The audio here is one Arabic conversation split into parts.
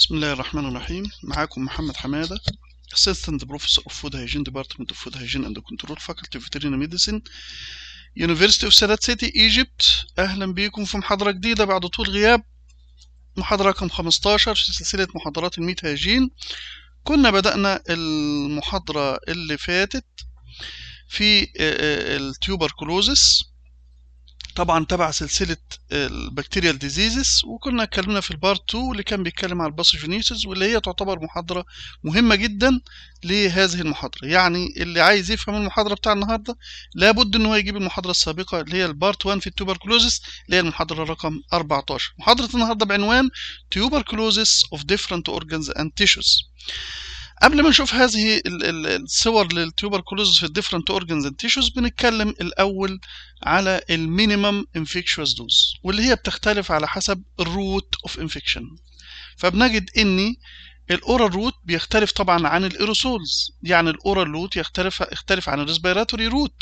بسم الله الرحمن الرحيم معاكم محمد حماده assistant professor of food hygiene department of food hygiene and control faculty of veterinary medicine university of Salat City Egypt اهلا بيكم في محاضره جديده بعد طول غياب محاضره رقم 15 في سلسله محاضرات الميت هايجين كنا بدأنا المحاضره اللي فاتت في آه، آه، التيوبركلوزس طبعا تبع سلسله البكتيريال ديزيزز وكنا اتكلمنا في البارت 2 اللي كان بيتكلم على الباثوجينيسيس واللي هي تعتبر محاضره مهمه جدا لهذه المحاضره يعني اللي عايز يفهم المحاضره بتاع النهارده لابد ان هو يجيب المحاضره السابقه اللي هي البارت 1 في التوبركلوزس اللي هي المحاضره رقم 14 محاضره النهارده بعنوان تيوبركلوزس اوف ديفرنت اورجنز اند تيشوز قبل ما نشوف هذه الصور للتيوبركلوز في الديفرنت اورجنز اند تيشوز بنتكلم الاول على المينيمم انفكشوس دوز واللي هي بتختلف على حسب الروت اوف انفكشن فبنجد ان الاورال روت بيختلف طبعا عن الايروسولز يعني الاورال روت يختلف يختلف عن الريسبيراتوري روت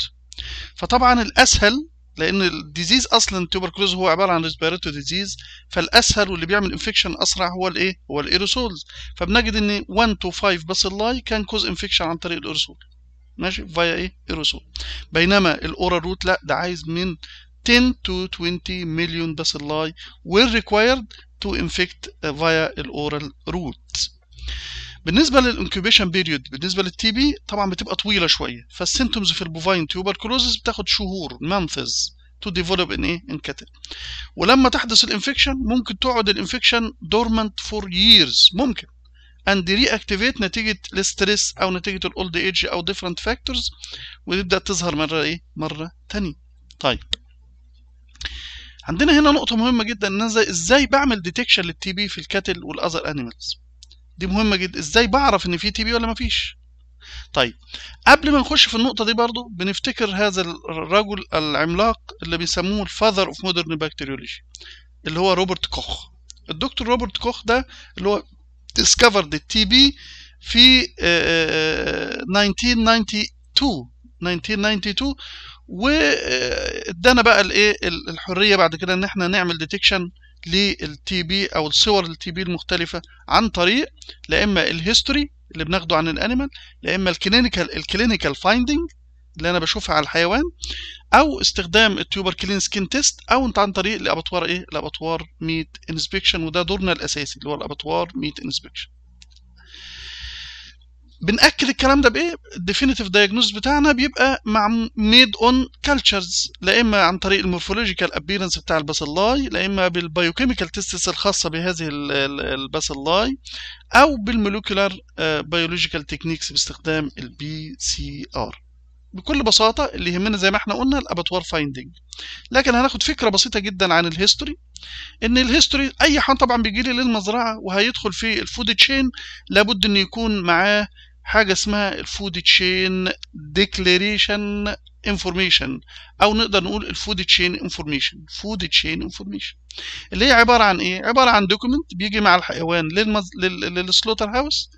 فطبعا الاسهل لان الديزيز اصلا التوبركلوز هو عباره عن ريسبيراتوري ديزيز فالاسهل واللي بيعمل انفكشن اسرع هو الايه هو الايروسولز فبنجد ان 1 تو 5 باسيلاي كان كوز انفكشن عن طريق الايروسول ماشي فيا ايه ايروسول بينما الاورال روت لا ده عايز من 10 to 20 مليون باسيلاي were required to infect via الاورال روت بالنسبه للانكوبيشن بيريود بالنسبه للتي بي طبعا بتبقى طويله شويه فالسيمتومز في البوفاين تيوبركلوزز بتاخد شهور مانثز تو ديفلوب ان ايه ان كاتل ولما تحدث الانفكشن ممكن تقعد الانفكشن دورمنت فور ييرز ممكن اند ري اكتيفيت نتيجه الاستريس او نتيجه الاولد ايج او ديفرنت فاكتورز وتبدا تظهر مره ايه مره ثانيه طيب عندنا هنا نقطه مهمه جدا ان انا ازاي بعمل ديتكشن للتي بي في الكاتل والاذر انيمالز دي مهمه جدا ازاي بعرف ان في تي بي ولا ما فيش طيب قبل ما نخش في النقطه دي برضو بنفتكر هذا الرجل العملاق اللي بيسموه الفاذر اوف مودرن بكتيريولوجي اللي هو روبرت كوخ الدكتور روبرت كوخ ده اللي هو ديسكفرد التي بي في 1992 آه، 1992 آه، وادانا بقى الايه الحريه بعد كده ان احنا نعمل ديتكشن للتي بي او الصور للتي بي المختلفه عن طريق لا اما الهيستوري اللي بناخده عن الانيمال لا اما الكلينيكال الكلينيكال فايندنج اللي انا بشوفها على الحيوان او استخدام التيوبر كلين سكين تيست او عن طريق الابطوار ايه الابطوار ميت انسبكشن وده دورنا الاساسي اللي هو الابطوار ميت انسبكشن بناكد الكلام ده بايه الديفينيتيف دايجنوز بتاعنا بيبقى مع ميد اون كالتشرز لا اما عن طريق المورفولوجيكال ابيرنس بتاع الباسلاي لا اما بالبايوكيميكال تيستس الخاصه بهذه الباسلاي او بالمولوكيولار بيولوجيكال تكنيكس باستخدام البي سي ار بكل بساطه اللي يهمنا زي ما احنا قلنا الاباتوار فايندنج لكن هناخد فكره بسيطه جدا عن الهيستوري ان الهيستوري اي حيوان طبعا بيجي لي للمزرعه وهيدخل في الفود تشين لابد انه يكون معاه حاجه اسمها الفود تشين ديكلاريشن انفورميشن او نقدر نقول الفود تشين انفورميشن فود تشين انفورميشن اللي هي عباره عن ايه عباره عن دوكيمنت بيجي مع الحيوان للمز... لل... للسلوتر هاوس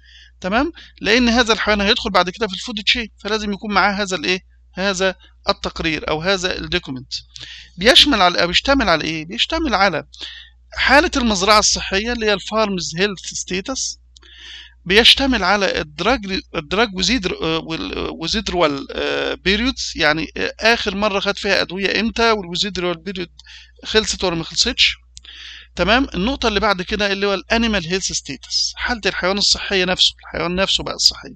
تمام لان هذا الحيوان هيدخل بعد كده في الفود تشين فلازم يكون معاه هذا الايه هذا التقرير او هذا الدوكيمنت بيشمل على بيشتمل على ايه بيشتمل على حاله المزرعه الصحيه اللي هي الفارمز هيلث ستيتس بيشتمل على الدراج الدراج وزيد آه، آه، رول آه، بيريودز يعني اخر مره خد فيها ادويه امتى رول بيريود خلصت ولا ما خلصتش تمام النقطه اللي بعد كده اللي هو الانيمال هيلث ستيتس حاله الحيوان الصحيه نفسه الحيوان نفسه بقى الصحيه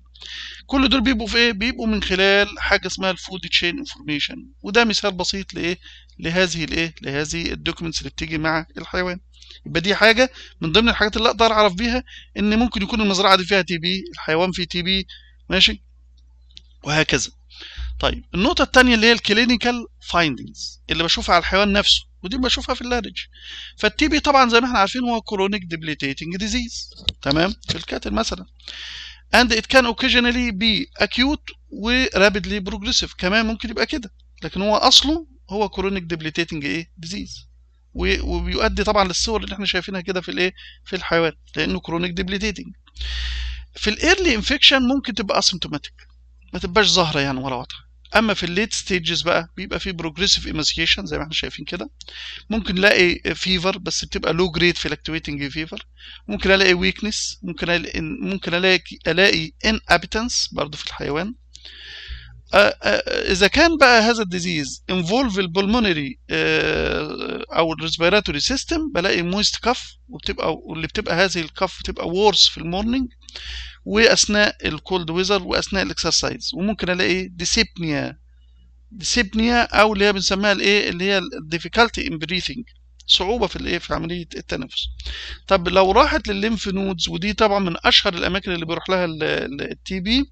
كل دول بيبقوا في ايه بيبقوا من خلال حاجه اسمها الفود تشين انفورميشن وده مثال بسيط لايه لهذه الايه لهذه الدوكيومنتس اللي بتيجي مع الحيوان يبقى دي حاجه من ضمن الحاجات اللي اقدر اعرف بيها ان ممكن يكون المزرعه دي فيها تي بي الحيوان فيه تي بي ماشي وهكذا طيب النقطه الثانيه اللي هي الكلينيكال فايندنجز اللي بشوفها على الحيوان نفسه ودي بشوفها في اللارج فالتي بي طبعا زي ما احنا عارفين هو كرونيك ديبليتيتنج ديزيز تمام في الكاتل مثلا and it can occasionally be acute و rapidly progressive كمان ممكن يبقى كده لكن هو اصله هو كرونيك ديبليتيتنج ايه ديزيز وبيؤدي طبعا للصور اللي احنا شايفينها كده في الايه في الحيوان لانه كرونيك ديبليتيتنج في الايرلي انفكشن ممكن تبقى اسيمتوماتيك ما تبقاش ظاهره يعني ولا واضحه اما في الليت ستيجز بقى بيبقى في بروجريسيف ايماسيشن زي ما احنا شايفين كده ممكن الاقي فيفر بس بتبقى لو جريد فلكتويتنج فيفر ممكن الاقي ويكنس ممكن الاقي ممكن الاقي الاقي ان ابيتنس برضه في الحيوان آه، آه، اذا كان بقى هذا الديزيز انفولف البلمونري آه، او الريسبيراتوري سيستم بلاقي مويست كف وبتبقى واللي بتبقى هذه الكف بتبقى وورس في المورنينج واثناء الكولد ويزر واثناء الاكسرسايز وممكن الاقي ديسيبنيا ديسيبنيا او اللي هي بنسميها الايه اللي هي الديفيكالتي ان بريثنج صعوبه في الايه في عمليه التنفس طب لو راحت للليمف نودز ودي طبعا من اشهر الاماكن اللي بيروح لها التي بي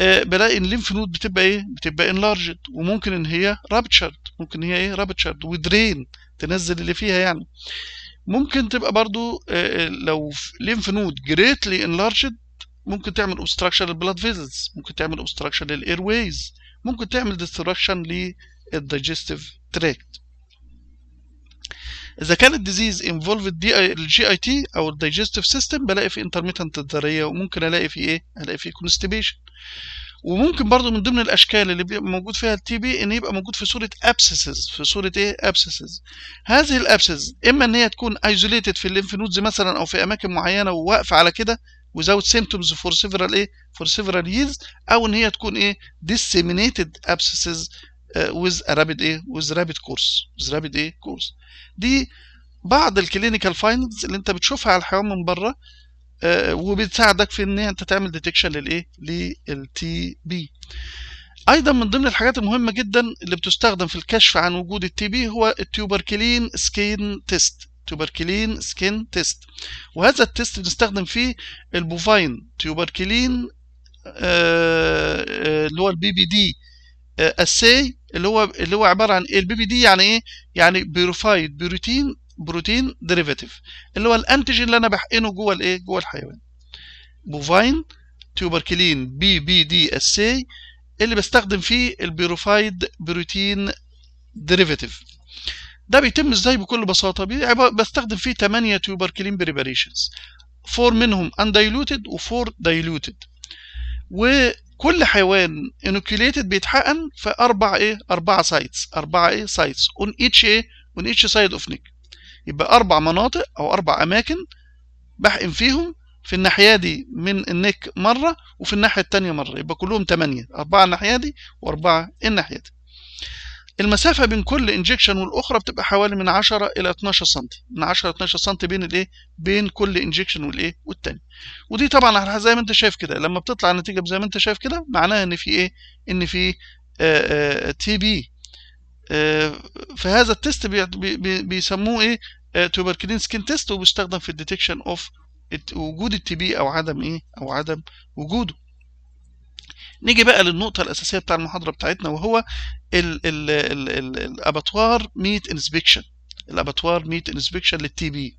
آه، بلاقي ان الليمف نود بتبقى ايه بتبقى انلارجد وممكن ان هي رابتشرد ممكن ان هي ايه رابتشرد ودرين تنزل اللي فيها يعني ممكن تبقى برضو آه، آه، لو ليمف نود جريتلي انلارجد ممكن تعمل اوبستراكشن للبلاد فيزلز ممكن تعمل اوبستراكشن للاير ويز ممكن تعمل ديستراكشن للدايجستيف تراكت اذا كانت الديزيز انفولف الجي اي تي او الدايجستيف سيستم بلاقي في انترميتنت الدريه وممكن الاقي في ايه الاقي في كونستيبيشن وممكن برضو من ضمن الاشكال اللي بيبقى موجود فيها التي بي ان يبقى موجود في صوره ابسسز في صوره ايه ابسسز هذه الابسسز اما ان هي تكون ايزوليتد في الليمف نودز مثلا او في اماكن معينه وواقفه على كده without symptoms for several ايه for several years او ان هي تكون ايه disseminated abscesses آه، with a ايه with رابيد course with رابيد ايه course دي بعض الكلينيكال فايندز اللي انت بتشوفها على الحيوان من بره آه، وبتساعدك في ان انت تعمل ديتكشن للايه للتي بي ايضا من ضمن الحاجات المهمه جدا اللي بتستخدم في الكشف عن وجود التي بي هو التوبركلين سكين تيست توبركلين سكين تيست وهذا التيست بنستخدم فيه البوفاين توبركلين آه، اللي هو البي بي دي اساي اللي هو اللي هو عباره عن البي بي دي يعني ايه يعني بيروفايد بروتين بروتين ديريفاتيف اللي هو الانتيجين اللي انا بحقنه جوه الايه جوه الحيوان بوفاين تيوبركلين بي بي دي اس اي اللي بستخدم فيه البيروفايد بروتين ديريفاتيف ده بيتم ازاي بكل بساطه بستخدم فيه 8 تيوبركلين بريباريشنز 4 منهم اندايلوتد و4 دايلوتد و كل حيوان انوكيليتد بيتحقن في اربع ايه اربع سايتس اربع ايه سايتس اون ايتش ايه اون ايتش سايد اوف نيك يبقى اربع مناطق او اربع اماكن بحقن فيهم في الناحيه دي من النك مره وفي الناحيه الثانيه مره يبقى كلهم 8 اربعه الناحيه دي واربعه الناحيه دي المسافة بين كل انجكشن والأخرى بتبقى حوالي من 10 إلى 12 سم من 10 إلى 12 سم بين الإيه بين كل انجكشن والإيه والتاني ودي طبعا زي ما أنت شايف كده لما بتطلع النتيجة زي ما أنت شايف كده معناها إن في إيه إن في تي آه، آه، آه، بي فهذا التيست بي بي بيسموه إيه توبركلين سكين تيست وبيستخدم في الديتكشن أوف وجود التي بي أو عدم إيه أو عدم وجوده نيجي بقى للنقطه الاساسيه بتاع المحاضره بتاعتنا وهو الاباتوار ميت انسبكشن الاباتوار ميت انسبكشن للتي بي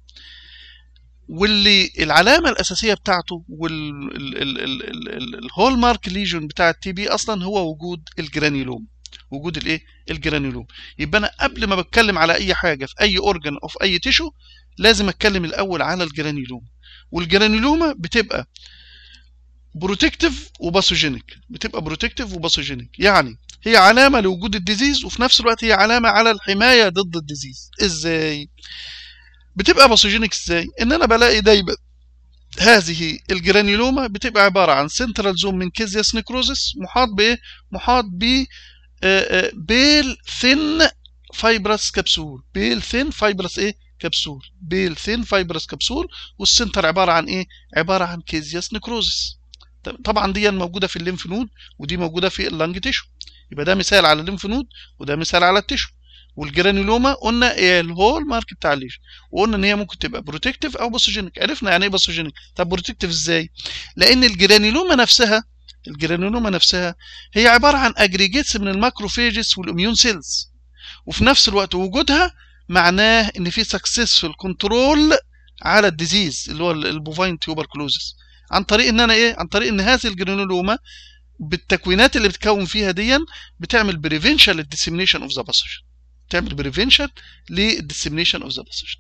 واللي العلامه الاساسيه بتاعته والهول مارك ليجون بتاع التي بي اصلا هو وجود الجرانيولوم وجود الايه الجرانيولوم يبقى انا قبل ما بتكلم على اي حاجه في اي اورجن او في اي تيشو لازم اتكلم الاول على الجرانيولوم والجرانيولوما بتبقى بروتكتيف وباثوجينيك بتبقى بروتكتيف وباثوجينيك يعني هي علامه لوجود الديزيز وفي نفس الوقت هي علامه على الحمايه ضد الديزيز ازاي بتبقى باثوجينيك ازاي ان انا بلاقي دايما هذه الجرانيلوما بتبقى عباره عن سنترال زوم من كيزياس نيكروزس محاط بايه محاط ب آه، آه، بيل ثن فايبرس كبسول بيل ثن فايبرس ايه كبسول بيل ثن فايبرس كبسول والسنتر عباره عن ايه عباره عن كيزياس نيكروزس طبعا دي موجوده في الليمف نود ودي موجوده في اللنج تيشو يبقى ده مثال على الليمف نود وده مثال على التيشو والجرانيولوما قلنا ايه الهول مارك بتاع الليش وقلنا ان هي ممكن تبقى بروتكتيف او باسوجينيك عرفنا يعني ايه باسوجينيك طب بروتكتيف ازاي لان الجرانيولوما نفسها الجرانيولوما نفسها هي عباره عن اجريجيتس من الماكروفاجس والاميون سيلز وفي نفس الوقت وجودها معناه ان في سكسسفل كنترول على الديزيز اللي هو البوفاين تيوبركلوزس عن طريق ان انا ايه عن طريق ان هذه الجرانولوما بالتكوينات اللي بتكون فيها ديا بتعمل بريفينشال ديسيمينيشن اوف ذا باثوجين بتعمل بريفينشال للديسيمينيشن اوف ذا باثوجين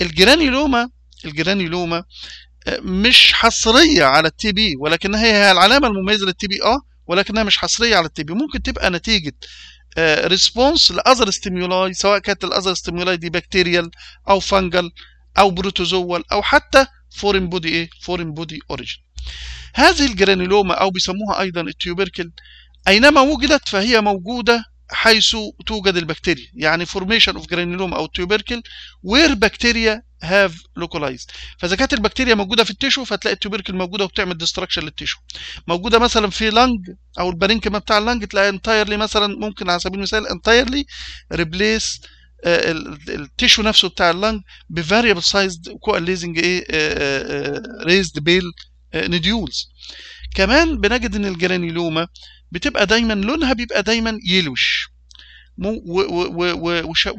الجرانولوما الجرانولوما آه، مش حصريه على التي بي ولكنها هي العلامه المميزه للتي بي اه ولكنها مش حصريه على التي بي ممكن تبقى نتيجه ريسبونس آه، لاذر ستيمولاي سواء كانت الاذر ستيمولاي دي بكتيريال او فانجل او بروتوزوال او حتى فورين بودي ايه فورين بودي اوريجين هذه الجرانيلوما او بيسموها ايضا التيوبيركل اينما وجدت فهي موجوده حيث توجد البكتيريا يعني فورميشن اوف جرانيلوما او tubercle وير بكتيريا هاف لوكالايزد فاذا كانت البكتيريا موجوده في التيشو فتلاقي التيوبيركل موجوده وبتعمل ديستراكشن للتيشو موجوده مثلا في لانج او البارينكما بتاع اللانج تلاقي انتايرلي مثلا ممكن على سبيل المثال انتايرلي ريبليس التيشو نفسه بتاع اللنج بفاريبل سايز كواليزنج ايه ريزد بيل نديولز كمان بنجد ان الجرانيلوما بتبقى دايما لونها بيبقى دايما يلوش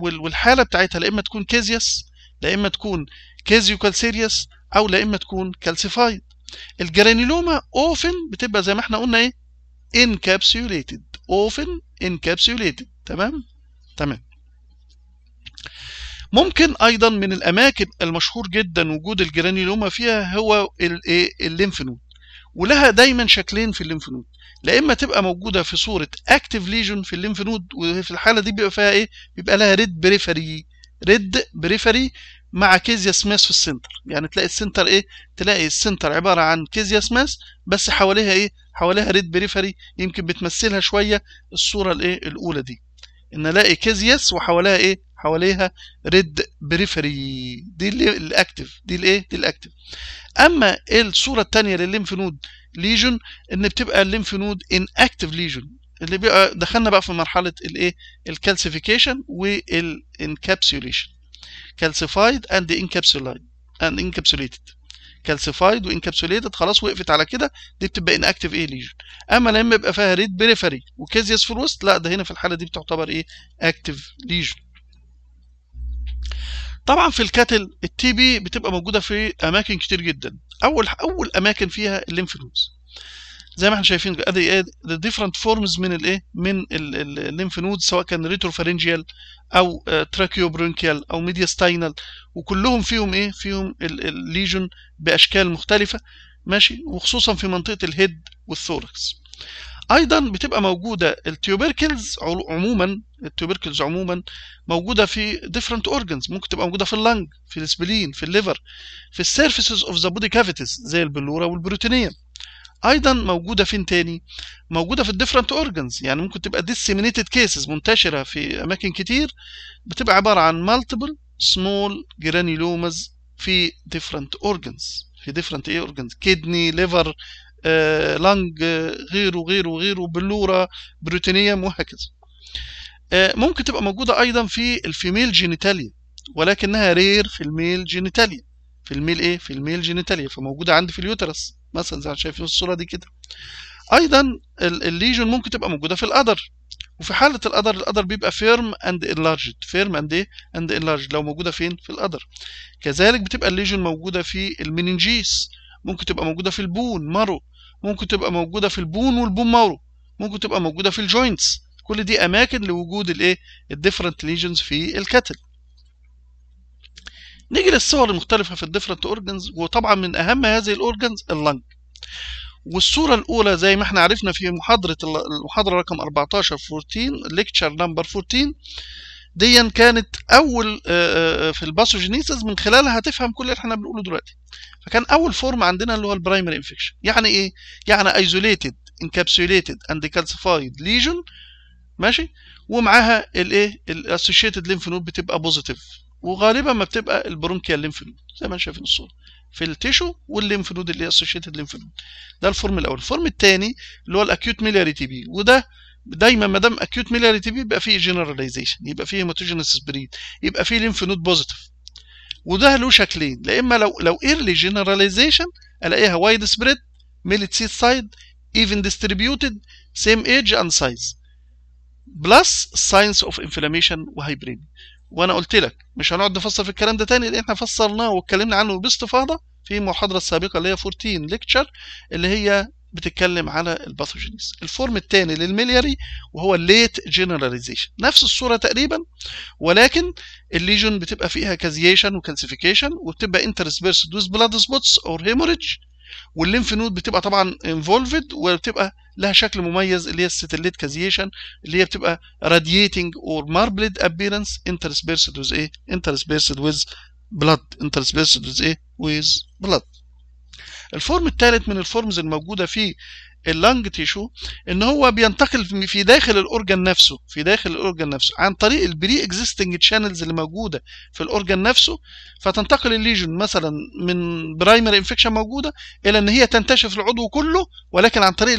والحاله بتاعتها لا اما تكون كيزيس لا اما تكون كيزيو كالسيريس او لا اما تكون كالسيفايد الجرانيلوما اوفن بتبقى زي ما احنا قلنا ايه انكابسوليتد اوفن انكابسوليتد تمام تمام ممكن ايضا من الاماكن المشهور جدا وجود الجرانيلوما فيها هو الايه الليمف نود ولها دايما شكلين في الليمف نود لا اما تبقى موجوده في صوره اكتيف ليجن في الليمف نود وفي الحاله دي بيبقى فيها ايه بيبقى لها ريد بريفري ريد بريفري مع كيزيا سماس في السنتر يعني تلاقي السنتر ايه تلاقي السنتر عباره عن كيزيا سماس بس حواليها ايه حواليها ريد بريفري يمكن بتمثلها شويه الصوره الايه الاولى دي ان الاقي كيزياس وحواليها ايه حواليها ريد بريفري دي اللي الاكتف دي الايه دي الاكتف اما الصوره الثانيه للليمف نود ليجن ان بتبقى الليمف نود ان اكتف ليجن اللي بيبقى دخلنا بقى في مرحله الايه الكالسيفيكيشن والانكابسوليشن كالسيفايد اند انكابسولايد اند انكابسوليتد كالسيفايد وانكابسوليتد خلاص وقفت على كده دي بتبقى ان اكتف ايه ليجن اما لما يبقى فيها ريد بريفري وكازياس في الوسط لا ده هنا في الحاله دي بتعتبر ايه اكتف ليجن طبعا في الكتل التي بي بتبقى موجوده في اماكن كتير جدا اول اول اماكن فيها الليمف نودز زي ما احنا شايفين ادي ايه ديفرنت فورمز من الايه من الليمف نود سواء كان ريتروفارينجيال او تراكيوبرونكيال آه، او ميدياستاينال وكلهم فيهم ايه فيهم الليجن باشكال مختلفه ماشي وخصوصا في منطقه الهيد والثوركس ايضا بتبقى موجوده التيوبركلز عموما التيوبركلز عموما موجوده في ديفرنت اورجنز ممكن تبقى موجوده في اللنج في السبلين في الليفر في السيرفيسز اوف ذا بودي كافيتيز زي البلوره والبروتينيه ايضا موجوده فين تاني موجوده في الديفرنت اورجنز يعني ممكن تبقى ديسيمينيتد كيسز منتشره في اماكن كتير بتبقى عباره عن مالتيبل سمول جرانيلومز في ديفرنت اورجنز في ديفرنت ايه اورجنز كيدني ليفر آه، لانج غيره وغيره وغيره بلورة بروتينيم وهكذا آه، ممكن تبقى موجودة أيضا في الفيميل جينيتاليا ولكنها رير في الميل جينيتاليا في الميل إيه؟ في الميل جينيتاليا فموجودة عندي في اليوترس مثلا زي ما شايفين الصورة دي كده أيضا الليجون ممكن تبقى موجودة في الأدر وفي حالة الأدر الأدر بيبقى فيرم اند انلارجد فيرم اند ايه اند انلارجد لو موجودة فين في الأدر كذلك بتبقى الليجون موجودة في المننجيس ممكن تبقى موجودة في البون مارو ممكن تبقى موجوده في البون والبون مورو ممكن تبقى موجوده في الجوينتس كل دي اماكن لوجود الايه الديفرنت ليجنز في الكتل نيجي للصور المختلفه في الديفرنت اورجنز وطبعا من اهم هذه الاورجنز اللنج والصورة الأولى زي ما احنا عرفنا في محاضرة المحاضرة رقم 14 14 ليكتشر نمبر 14 دي كانت اول آه، آه، آه، في الباثوجينيسيس من خلالها هتفهم كل اللي احنا بنقوله دلوقتي فكان اول فورم عندنا اللي هو البرايمري انفكشن يعني ايه يعني ايزوليتد انكابسوليتد اند كالسيفايد ليجن ماشي ومعاها الايه الاسوشيتد ليمف نود بتبقى بوزيتيف وغالبا ما بتبقى البرونكيال ليمف نود زي ما شايفين الصوره في التيشو والليمف نود اللي هي اسوشيتد ليمف نود ده الفورم الاول الفورم الثاني اللي هو الاكيوت ميلاري تي بي وده دايما ما دام اكيوت ميلاريتي بيبقى فيه جنراليزيشن يبقى فيه هيماتوجينس سبريد يبقى فيه لينف نود بوزيتيف وده له شكلين لا اما لو لو ايرلي جنراليزيشن الاقيها وايد سبريد ميلت سيد سايد ايفن ديستريبيوتد سيم ايدج اند سايز بلس ساينس of inflammation وهايبريميا وانا قلت لك مش هنقعد نفصل في الكلام ده تاني لان احنا فصلناه واتكلمنا عنه باستفاضه في محاضره سابقه اللي هي 14 ليكتشر اللي هي بتتكلم على الباثوجينيز الفورم الثاني للميلياري وهو الليت جنراليزيشن نفس الصوره تقريبا ولكن الليجن بتبقى فيها كازيشن وكالسيفيكيشن وبتبقى انترسبيرس دوز بلاد سبوتس اور هيموريدج والليمف نود بتبقى طبعا انفولفد وبتبقى لها شكل مميز اللي هي الستليت كازيشن اللي هي بتبقى رادييتنج اور ماربلد ابيرنس انترسبيرسد دوز ايه انترسبيرسد ويز بلاد انترسبيرسد دوز ايه ويز بلاد الفورم الثالث من الفورمز الموجودة في اللنج تيشو ان هو بينتقل في داخل الاورجن نفسه في داخل الاورجن نفسه عن طريق البري اكزيستنج تشانلز اللي موجوده في الاورجن نفسه فتنتقل الليجن مثلا من برايمري انفكشن موجوده الى ان هي تنتشر في العضو كله ولكن عن طريق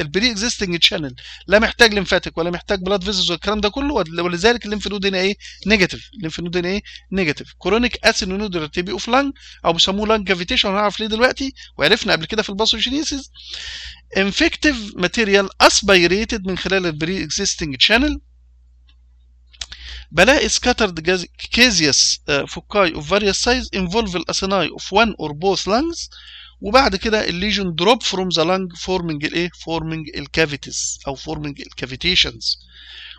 البري اكزيستنج تشانل لا محتاج لمفاتيك ولا محتاج بلاد فيزز والكلام ده كله ولذلك الليمف نود هنا ايه نيجاتيف الليمف نود هنا ايه نيجاتيف كرونيك اسيد نود اوف لانج او بيسموه لانج كافيتيشن هنعرف ليه دلوقتي وعرفنا قبل كده في الباسوجينيسيس infective material aspirated من خلال ال pre-existing channel بلاقي scattered caseous foci of various size involve الأسناي of one or both lungs وبعد كده الليجن drop from the lung forming الايه forming الكافيتيز او forming الكافيتيشنز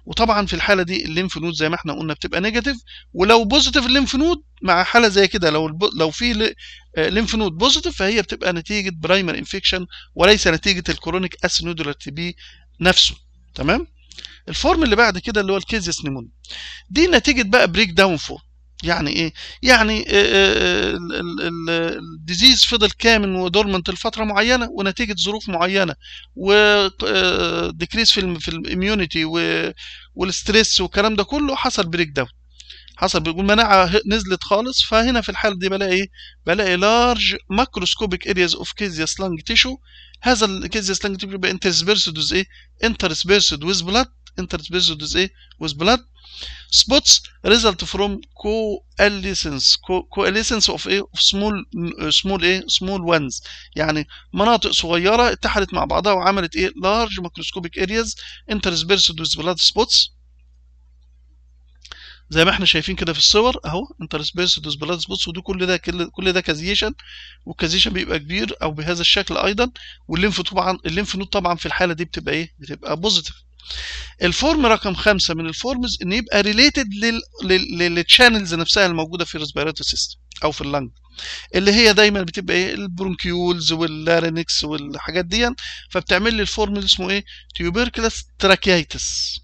وطبعا في الحاله دي الليمف نود زي ما احنا قلنا بتبقى نيجاتيف ولو بوزيتيف الليمف نود مع حاله زي كده لو لو في ليمف نود بوزيتيف فهي بتبقى نتيجه برايمر انفكشن وليس نتيجه الكورونيك اس نودولار تي بي نفسه تمام الفورم اللي بعد كده اللي هو الكيزس نيمون دي نتيجه بقى بريك داون فورم يعني ايه يعني آه، آه، آه، الديزيز فضل كامن ودورمنت لفتره معينه ونتيجه ظروف معينه وديكريس في في الاميونيتي والستريس والكلام ده كله حصل بريك داون حصل المناعه نزلت خالص فهنا في الحاله دي بلاقي ايه بلاقي لارج ماكروسكوبيك ارياز اوف كيزياس لانج تيشو هذا الكيزياس لانج تيشو بيبقى انترسبيرسد ايه انترسبيرسد ويز بلاد انترسبيرسد ايه ويز بلاد سبوتس ريزلت فروم كواليسنس كواليسنس اوف ايه اوف سمول سمول ايه سمول وانز يعني مناطق صغيره اتحدت مع بعضها وعملت ايه لارج microscopic ارياز انترسبيرسد ويز بلاد سبوتس زي ما احنا شايفين كده في الصور اهو انترسبيرس دوز بلاد سبوتس ودي كل ده كل ده كازيشن والكازيشن بيبقى كبير او بهذا الشكل ايضا واللينف طبعا اللينف نود طبعا في الحاله دي بتبقى ايه بتبقى بوزيتيف الفورم رقم خمسة من الفورمز ان يبقى ريليتد للتشانلز نفسها الموجودة في الريسبيراتو سيستم او في اللنج اللي هي دايما بتبقى ايه البرونكيولز واللارينكس والحاجات دي فبتعمل لي الفورم اللي اسمه ايه تيوبركلس تراكيتس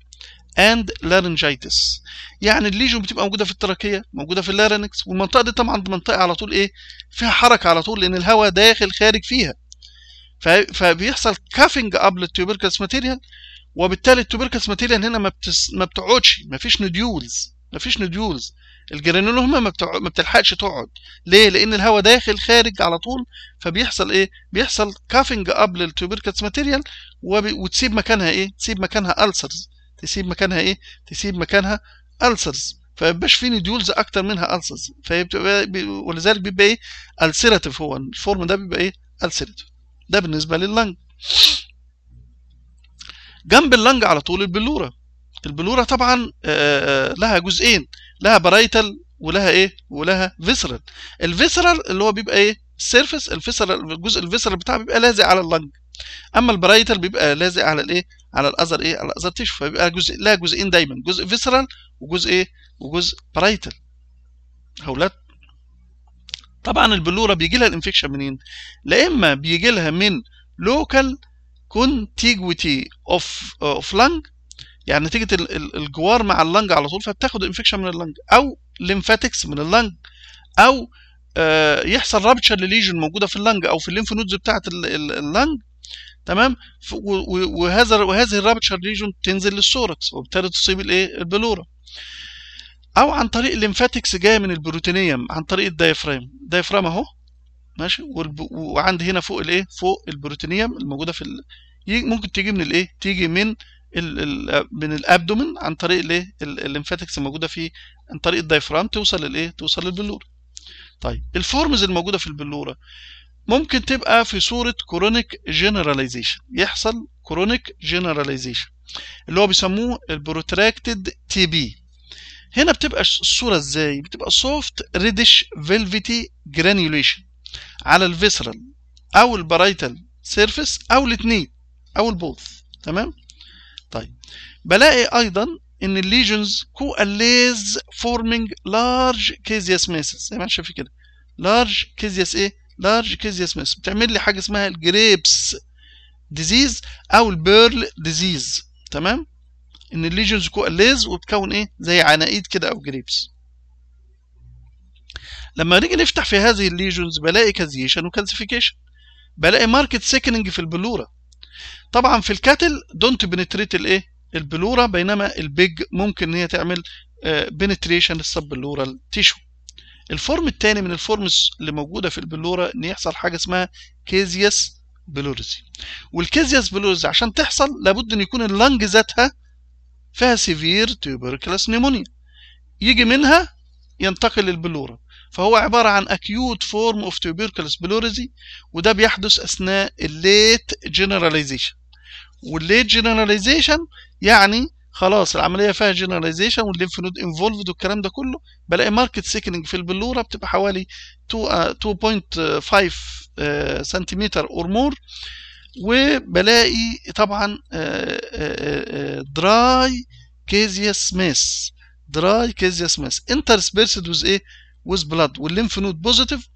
اند لارنجيتس يعني الليجون بتبقى موجوده في التراكيه موجوده في اللارينكس والمنطقه دي طبعا منطقه على طول ايه فيها حركه على طول لان الهواء داخل خارج فيها فبيحصل كافينج اب للتيوبركلس ماتيريال وبالتالي التوبيركس ماتيريال هنا ما, بتس... ما بتقعدش ما فيش نوديولز ما فيش نوديولز الجرانولوما ما, بتع... ما بتلحقش تقعد ليه لان الهواء داخل خارج على طول فبيحصل ايه بيحصل كافنج اب للتوبيركس ماتيريال وب... وتسيب مكانها ايه تسيب مكانها ألسرز تسيب مكانها ايه تسيب مكانها ألسرز فبيبقاش في نديولز اكتر منها ألسرز فبتبقى ولذلك بيبقى ايه ألسيراتيف هو الفورم ده بيبقى ايه ألسيراتيف ده بالنسبه لللنج جنب اللنج على طول البلوره البلوره طبعا آه، آه، آه، لها جزئين لها برايتال ولها ايه ولها فيسرال الفيسرال اللي هو بيبقى ايه سيرفيس الفيسرال الجزء الفيسرال بتاعه بيبقى لازق على اللنج اما البرايتال بيبقى لازق على الايه على الاذر ايه على الاذر تيشو فبيبقى جزء لها جزئين دايما جزء فيسرال وجزء ايه وجزء برايتال هولات طبعا البلوره بيجي لها الانفكشن منين لا اما بيجي لها من لوكال contiguity of اوف uh, lung يعني نتيجه الجوار مع اللنج على طول فبتاخد انفكشن من اللنج او ليمفاتكس من اللنج او uh, يحصل رابتشر لليجن موجوده في اللنج او في الليمف نودز بتاعه اللنج تمام وهذا وهذه الرابتشر ليجن تنزل للسوركس وبالتالي تصيب الايه البلورا او عن طريق الليمفاتكس جايه من البروتينيوم عن طريق الدايفرام دايفرام اهو ماشي وعندي هنا فوق الايه فوق البروتينيوم الموجوده في ال... ممكن تيجي من الايه تيجي من ال ال من الابدومين عن طريق الايه الليمفاتكس الموجوده في عن طريق الدايفرام توصل للايه توصل للبلوره طيب الفورمز الموجوده في البلوره ممكن تبقى في صوره كرونيك جنراليزيشن يحصل كرونيك جنراليزيشن اللي هو بيسموه البروتراكتد تي بي هنا بتبقى الصوره ازاي بتبقى سوفت ريدش فيلفيتي جرانيوليشن على الفيسرال او البرايتال سيرفيس او الاثنين او البوث تمام طيب بلاقي ايضا ان الليجنز كواليز فورمينج لارج كيزياس ميسز زي ما احنا شايفين كده لارج كيزياس ايه لارج كيزياس ميسز بتعمل لي حاجه اسمها الجريبس ديزيز او البيرل ديزيز تمام ان الليجنز كواليز وبتكون ايه زي عناقيد كده او جريبس لما نيجي نفتح في هذه الليجنز بلاقي كازيشن وكالسيفيكيشن بلاقي ماركت سيكننج في البلورا طبعا في الكاتل دونت بنتريت الايه البلورا بينما البيج ممكن ان هي تعمل بنتريشن للسب بلورال تيشو الفورم الثاني من الفورمز اللي موجوده في البلورا ان يحصل حاجه اسمها كيزياس بلورزي والكيزياس بلورزي عشان تحصل لابد ان يكون اللنج ذاتها فيها سيفير تيوبركلاس نيمونيا يجي منها ينتقل للبلوره فهو عبارة عن acute form of tuberculosis بلوريزي وده بيحدث أثناء الليت generalization والليت generalization يعني خلاص العملية فيها جنراليزيشن والليمف نود انفولفد والكلام ده كله بلاقي ماركت سيكننج في البلورة بتبقى حوالي 2.5 سنتيمتر اور مور وبلاقي طبعا دراي كيزياس ماس دراي كيزياس ماس انترسبيرسد ويز ايه ويز بلاد والليمف نود بوزيتيف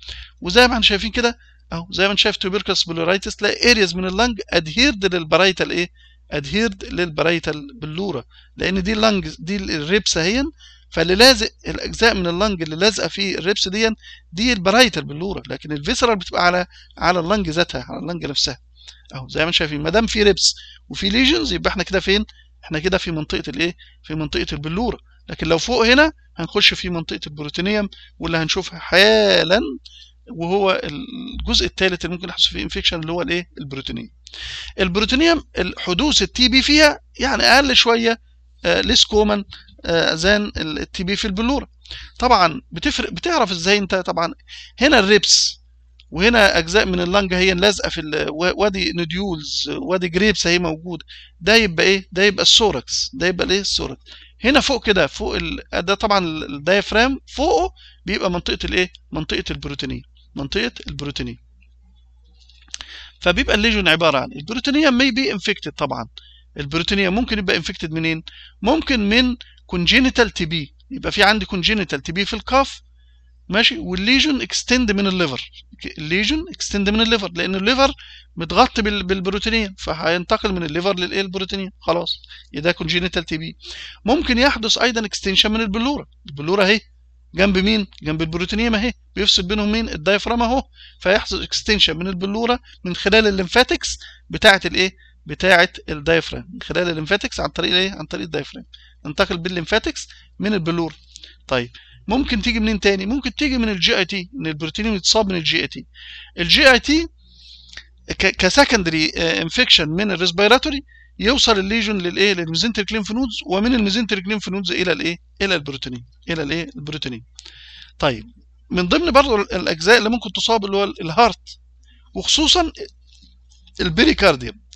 وزي ما احنا شايفين كده اهو زي ما انت شايف توبيركلس بلورايتس تلاقي ارياز من اللنج ادهيرد للبرايتال ايه؟ ادهيرد للبرايتال بلورا لان دي اللنج دي الريبس اهي فاللي لازق الاجزاء من اللنج اللي لازقه في الريبس دي دي البرايتال بلورا لكن الفيسرال بتبقى على على اللنج ذاتها على اللنج نفسها اهو زي ما انت شايفين ما دام في ريبس وفي ليجنز يبقى احنا كده فين؟ احنا كده في منطقه الايه؟ في منطقه البلوره لكن لو فوق هنا هنخش في منطقة البروتينيوم واللي هنشوفها حالا وهو الجزء الثالث اللي ممكن يحصل فيه انفكشن اللي هو الايه البروتينيوم البروتينيوم حدوث التي بي فيها يعني اقل شويه ليس كومن زان التي بي في البلوره طبعا بتفرق بتعرف ازاي انت طبعا هنا الريبس وهنا اجزاء من اللنج هي لازقه في وادي نوديولز وادي جريبس اهي موجوده ده يبقى ايه ده يبقى السوركس ده يبقى الايه السوركس هنا فوق كده فوق ال... ده طبعا الدايفرام فوقه بيبقى منطقه الايه منطقه البروتينيه منطقه البروتينيه فبيبقى الليجون عباره عن البروتينيه مي بي انفكتد طبعا البروتينيه ممكن يبقى انفكتد منين ممكن من كونجينيتال تي بي يبقى في عندي كونجينيتال تي بي في الكاف ماشي والليجن اكستند من الليفر الليجن اكستند من الليفر لان الليفر متغطي بالبروتينيه فهينتقل من الليفر للايه البروتينيه خلاص يبقى ده كونجينيتال تي بي ممكن يحدث ايضا اكستنشن من البلوره البلوره اهي جنب مين جنب البروتينيه ما اهي بيفصل بينهم مين الدايفرام اهو فيحصل اكستنشن من البلوره من خلال الليمفاتكس بتاعه الايه بتاعه الدايفرام من خلال الليمفاتكس عن طريق الايه عن طريق الدايفرام انتقل بالليمفاتكس من البلوره طيب ممكن تيجي منين تاني ممكن تيجي من الجي اي تي ان البروتين يتصاب من الجي اي تي الجي اي تي كسكندري انفكشن من الريسبيراتوري آه، يوصل الليجون للايه للميزنتريك ليمف نودز ومن الميزنتريك ليمف نودز الى الايه الى البروتينين الى الايه البروتينين طيب من ضمن برضه الاجزاء اللي ممكن تصاب اللي هو الهارت وخصوصا البريكارديوم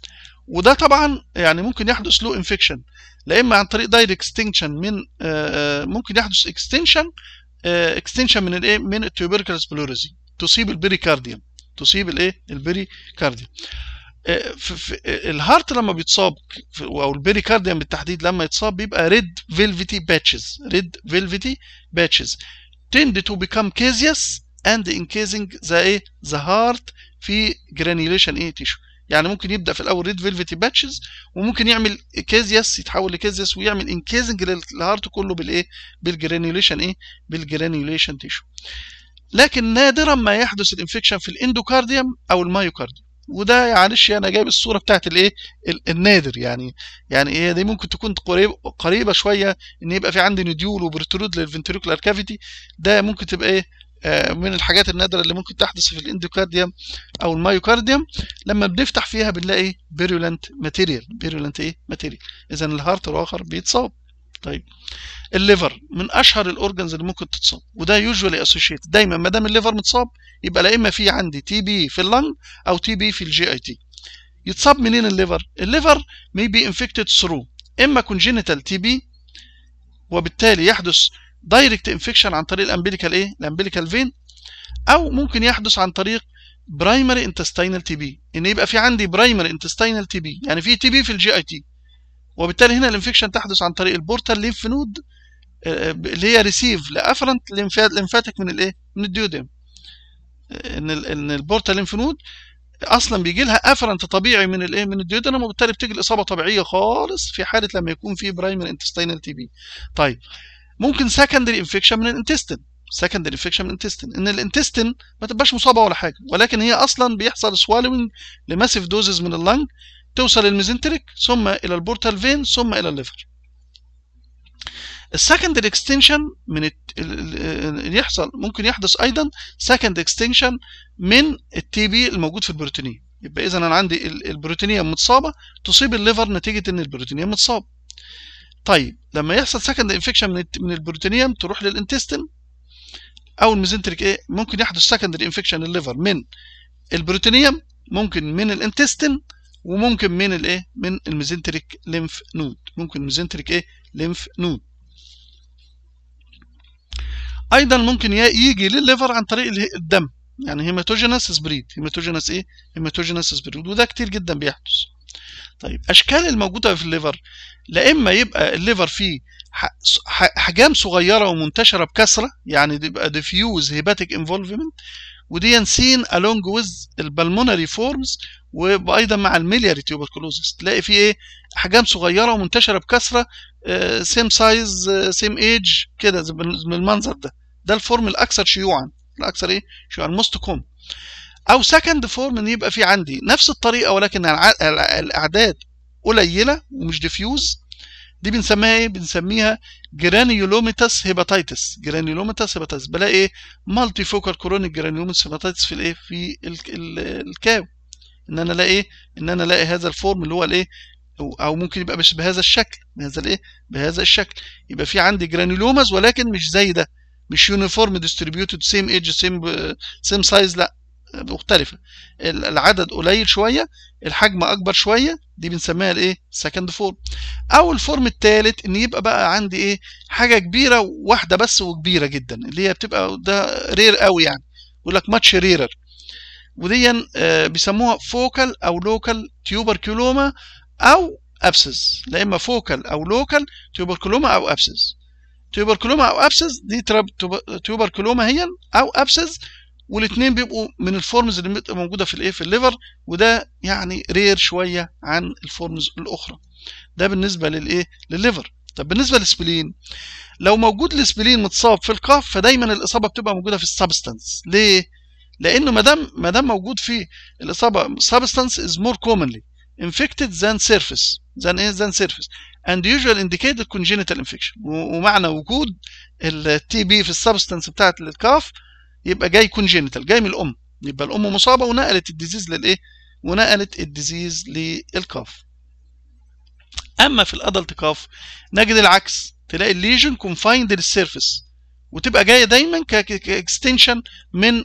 وده طبعا يعني ممكن يحدث له انفكشن لا اما عن طريق دايركت اكستنشن من آه، آه، ممكن يحدث اكستنشن اكستنشن آه، من الايه من التيوبركلز بلوريزي تصيب البريكارديوم تصيب الايه البريكارديوم الهارت لما بيتصاب او البريكارديوم بالتحديد لما يتصاب بيبقى ريد فيلفيتي باتشز ريد فيلفيتي باتشز تند تو بيكام كيزيس اند انكيزنج ذا ايه ذا هارت في granulation ايه تيشو يعني ممكن يبدا في الاول ريد فيلفتي باتشز وممكن يعمل كازياس يتحول لكازياس ويعمل انكيزنج للهارت كله بالايه بالجرانيوليشن ايه بالجرانيوليشن تيشو لكن نادرا ما يحدث الانفكشن في الاندوكارديوم او المايوكارديوم وده معلش يعني انا جايب الصوره بتاعت الايه النادر يعني يعني ايه دي ممكن تكون قريب قريبه شويه ان يبقى في عندي نديول وبرترود للفنتريكولار كافيتي ده ممكن تبقى ايه آه، من الحاجات النادرة اللي ممكن تحدث في الاندوكارديوم أو المايوكارديوم لما بنفتح فيها بنلاقي بيرولنت ماتيريال بيرولنت إيه؟ ماتيريال إذا الهارت الآخر بيتصاب طيب الليفر من اشهر الاورجنز اللي ممكن تتصاب وده يوجوالي اسوشيت دايما ما دام الليفر متصاب يبقى لا اما في عندي تي بي في اللنج او تي بي في الجي اي تي يتصاب منين الليفر الليفر may be infected through اما congenital تي بي وبالتالي يحدث دايركت انفكشن عن طريق الامبليكال ايه الامبليكال فين او ممكن يحدث عن طريق برايمري انتستينال تي بي ان يبقى في عندي برايمري انتستينال تي بي يعني في تي بي في الجي اي تي وبالتالي هنا الانفكشن تحدث عن طريق البورتال ليمف نود اللي هي ريسيف لافرنت ليمفاتيك من الايه من الديودم آه، ان ان البورتال ليمف نود اصلا بيجي لها افرنت طبيعي من الايه من الديودنم وبالتالي بتجي الاصابه طبيعيه خالص في حاله لما يكون في برايمري انتستينال تي بي طيب ممكن سكندري انفكشن من الانتستين سكندري انفكشن من الانتستين ان الانتستين ما تبقاش مصابه ولا حاجه ولكن هي اصلا بيحصل سوالوينج لماسيف دوزز من اللنج توصل للميزنتريك ثم الى البورتال فين ثم الى الليفر السكند اكستنشن من اللي يحصل ممكن يحدث ايضا سكند اكستنشن من التي بي الموجود في البروتينيه يبقى اذا انا عندي البروتينيه متصابه تصيب الليفر نتيجه ان البروتينيه متصابه طيب لما يحصل سكند انفكشن من من البروتينيوم تروح للانتستين او الميزنتريك ايه ممكن يحدث سكند انفكشن الليفر من البروتينيوم ممكن من الانتستين وممكن من الايه من الميزنتريك ليمف نود ممكن الميزنتريك ايه ليمف نود ايضا ممكن يجي للليفر عن طريق الدم يعني هيماتوجينس سبريد هيماتوجينس ايه هيماتوجينس سبريد وده كتير جدا بيحدث طيب اشكال الموجوده في الليفر لا اما يبقى الليفر فيه احجام صغيره ومنتشره بكثره يعني يبقى ديفيوز هيباتيك انفولفمنت ودي سين الونج ويز البلمونري فورمز وايضا مع الميلياري تيوبركلوزس تلاقي فيه ايه احجام صغيره ومنتشره بكثره سيم سايز سيم ايج كده بالمنظر ده ده الفورم الاكثر شيوعا الاكثر ايه شيوعا موست كومن او سكند فورم ان يبقى في عندي نفس الطريقه ولكن الاعداد قليله ومش ديفيوز دي بنسميها ايه بنسميها جرانيولوميتس هيباتيتس جرانيولوميتس هيباتيتس بلاقي ايه مالتي فوكال كرونيك جرانيولوميتس هيباتيتس في الايه في الكاو ان انا الاقي ايه ان انا الاقي هذا الفورم اللي هو الايه او ممكن يبقى مش بهذا الشكل بهذا الايه بهذا الشكل يبقى في عندي جرانيولوماز ولكن مش زي ده مش يونيفورم ديستريبيوتد سيم ايج سيم سيم سايز لا مختلفة العدد قليل شوية الحجم أكبر شوية دي بنسميها الإيه؟ سكند فورم أو الفورم التالت إن يبقى بقى عندي إيه؟ حاجة كبيرة واحدة بس وكبيرة جدا اللي هي بتبقى ده رير قوي يعني يقول لك ماتش ريرر ودي بيسموها فوكال أو لوكال كيلوما أو أبسس لا إما فوكال أو لوكال كيلوما أو أبسس كيلوما أو أبسس دي كيلوما هي أو أبسس والاثنين بيبقوا من الفورمز اللي بتبقى موجوده في الايه في الليفر وده يعني رير شويه عن الفورمز الاخرى ده بالنسبه للايه للليفر طب بالنسبه للسبلين لو موجود السبلين متصاب في القاف فدايما الاصابه بتبقى موجوده في السبستانس ليه لانه ما دام ما دام موجود في الاصابه سبستانس از مور كومنلي انفكتد ذان سيرفيس ذان ايه ذان سيرفيس اند يوجوال انديكيتد كونجنتال انفكشن ومعنى وجود التي بي في السبستانس بتاعت الكاف يبقى جاي كونجينيتال جاي من الام يبقى الام مصابه ونقلت الديزيز للايه ونقلت الديزيز للكاف اما في الادلت كاف نجد العكس تلاقي الليجن كونفايند للسيرفيس وتبقى جايه دايما كاكستنشن من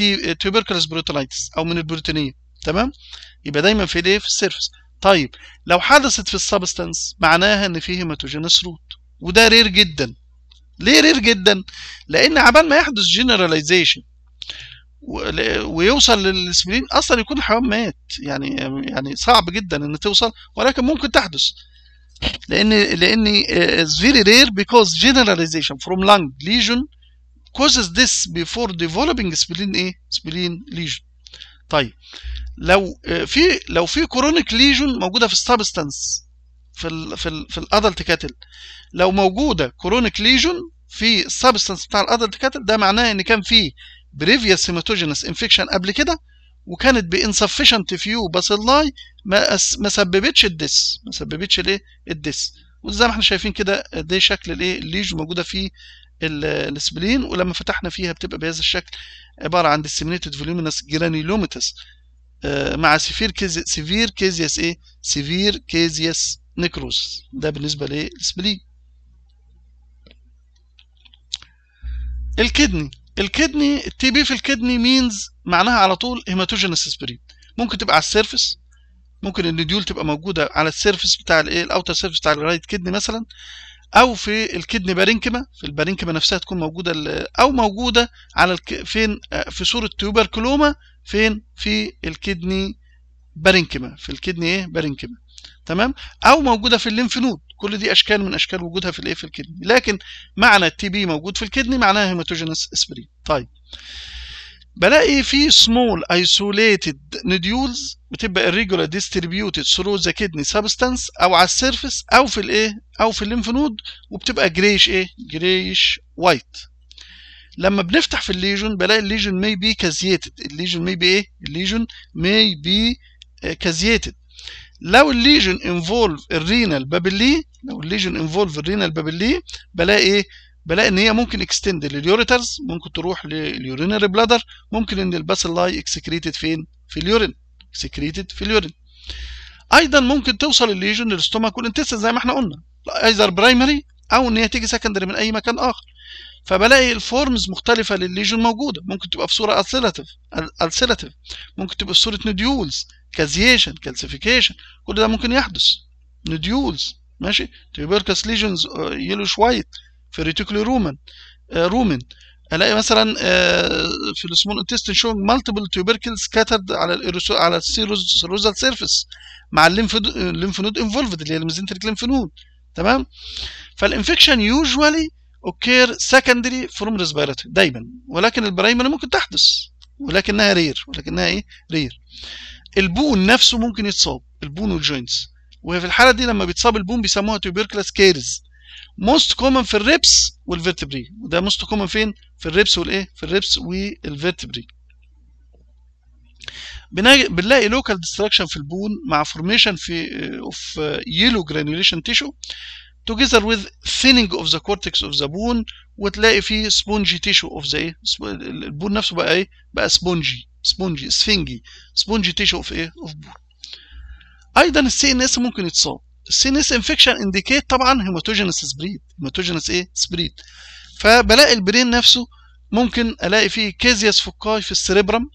التيوبركلس بروتونايتس او من البروتينيه تمام يبقى دايما في الايه في السيرفيس طيب لو حدثت في السبستانس معناها ان في هيماتوجينس روت وده رير جدا ليه رير جدا لان عبال ما يحدث جنراليزيشن ويوصل للسبلين اصلا يكون الحيوان مات يعني يعني صعب جدا ان توصل ولكن ممكن تحدث لان لان آه، it's very rare because generalization from lung lesion causes this before developing spleen ايه spleen lesion طيب لو آه، في لو في كرونيك ليجون موجوده في السبستانس في الـ في ال في الادلت كاتل لو موجوده كرونيك ليجن في السبستنس بتاع الادلت كاتل ده معناه ان كان في بريفيوس هيماتوجينس انفكشن قبل كده وكانت بانسفشنت فيو باسيلاي ما ما سببتش الدس ما سببتش الايه الدس وزي ما احنا شايفين كده ده شكل الايه الليج موجوده في السبلين ولما فتحنا فيها بتبقى بهذا الشكل عباره عن ديسيمينيتد voluminous granulomatosis آه، مع سيفير كيزيس سيفير كيزياس ايه سيفير كيزياس نيكروس ده بالنسبة للسبلين الكدني الكدني التي بي في الكدني مينز معناها على طول هيماتوجينس سبريد ممكن تبقى على السيرفس ممكن النديول تبقى موجودة على السيرفس بتاع الايه الاوتر سيرفس بتاع الرايت كدني مثلا او في الكدني بارينكما في البارينكما نفسها تكون موجودة او موجودة على الك... فين آه، في صورة تيوبركلوما فين في الكدني بارينكما في الكدني ايه بارينكما تمام او موجوده في الليمف نود كل دي اشكال من اشكال وجودها في الايه في الكدني لكن معنى التي بي موجود في الكدني معناها هيماتوجينس اسبرين طيب بلاقي في سمول ايسوليتد نديولز بتبقى الريجولار ديستريبيوتد ثرو ذا كدني سبستانس او على السيرفس او في الايه او في الليمف نود وبتبقى جريش ايه جريش وايت لما بنفتح في الليجن بلاقي الليجن مي بي كازيتد الليجن مي بي ايه الليجن مي بي كازيتد لو الليجن انفولف الرينال بابلي لو الليجن انفولف الرينال بابلي بلاقي ايه بلاقي ان هي ممكن اكستند لليوريترز ممكن تروح لليورينري بلادر ممكن ان الباسيلاي اكسكريتد فين في اليورين اكسكريتد في اليورين ايضا ممكن توصل الليجن للستومك والانتستين زي ما احنا قلنا ايزر برايمري او ان هي تيجي سكندري من اي مكان اخر فبلاقي الفورمز مختلفه للليجن موجوده ممكن تبقى في صوره السيلاتيف السيلاتيف ممكن تبقى في صوره نديولز كازيشن كالسيفيكيشن كل ده ممكن يحدث نديولز ماشي تيوبركس ليجنز يلوش وايت ريتيكولي رومن رومن الاقي مثلا آه، في السمول انتستن شو مالتيبل تيوبركل سكاترد على على السيروزال سيرفيس مع الليمف الليمف نود انفولفد اللي هي الميزنتريك ليمف نود تمام فالانفكشن يوجوالي اوكير سكندري فروم ريسبيراتوري دايما ولكن البرايمري ممكن تحدث ولكنها رير ولكنها ايه رير البون نفسه ممكن يتصاب البون والجوينتس وفي الحاله دي لما بيتصاب البون بيسموها تيوبركلاس كيرز موست كومن في الريبس والفرتبري وده موست كومن فين في الريبس والايه في الريبس والفرتبري بنلاقي لوكال ديستراكشن في البون مع فورميشن في اوف يلو جرانيوليشن تيشو together with thinning of the cortex of the bone وتلاقي فيه spongy tissue of the إيه؟ البون نفسه بقى ايه بقى spongy spongy sphingy spongy tissue of ايه of bone ايضا السي ان اس ممكن يتصاب السي ان اس انفكشن انديكيت طبعا هيماتوجينس سبريد هيماتوجينس ايه سبريد فبلاقي البرين نفسه ممكن الاقي فيه كيزياس فوكاي في السريبرم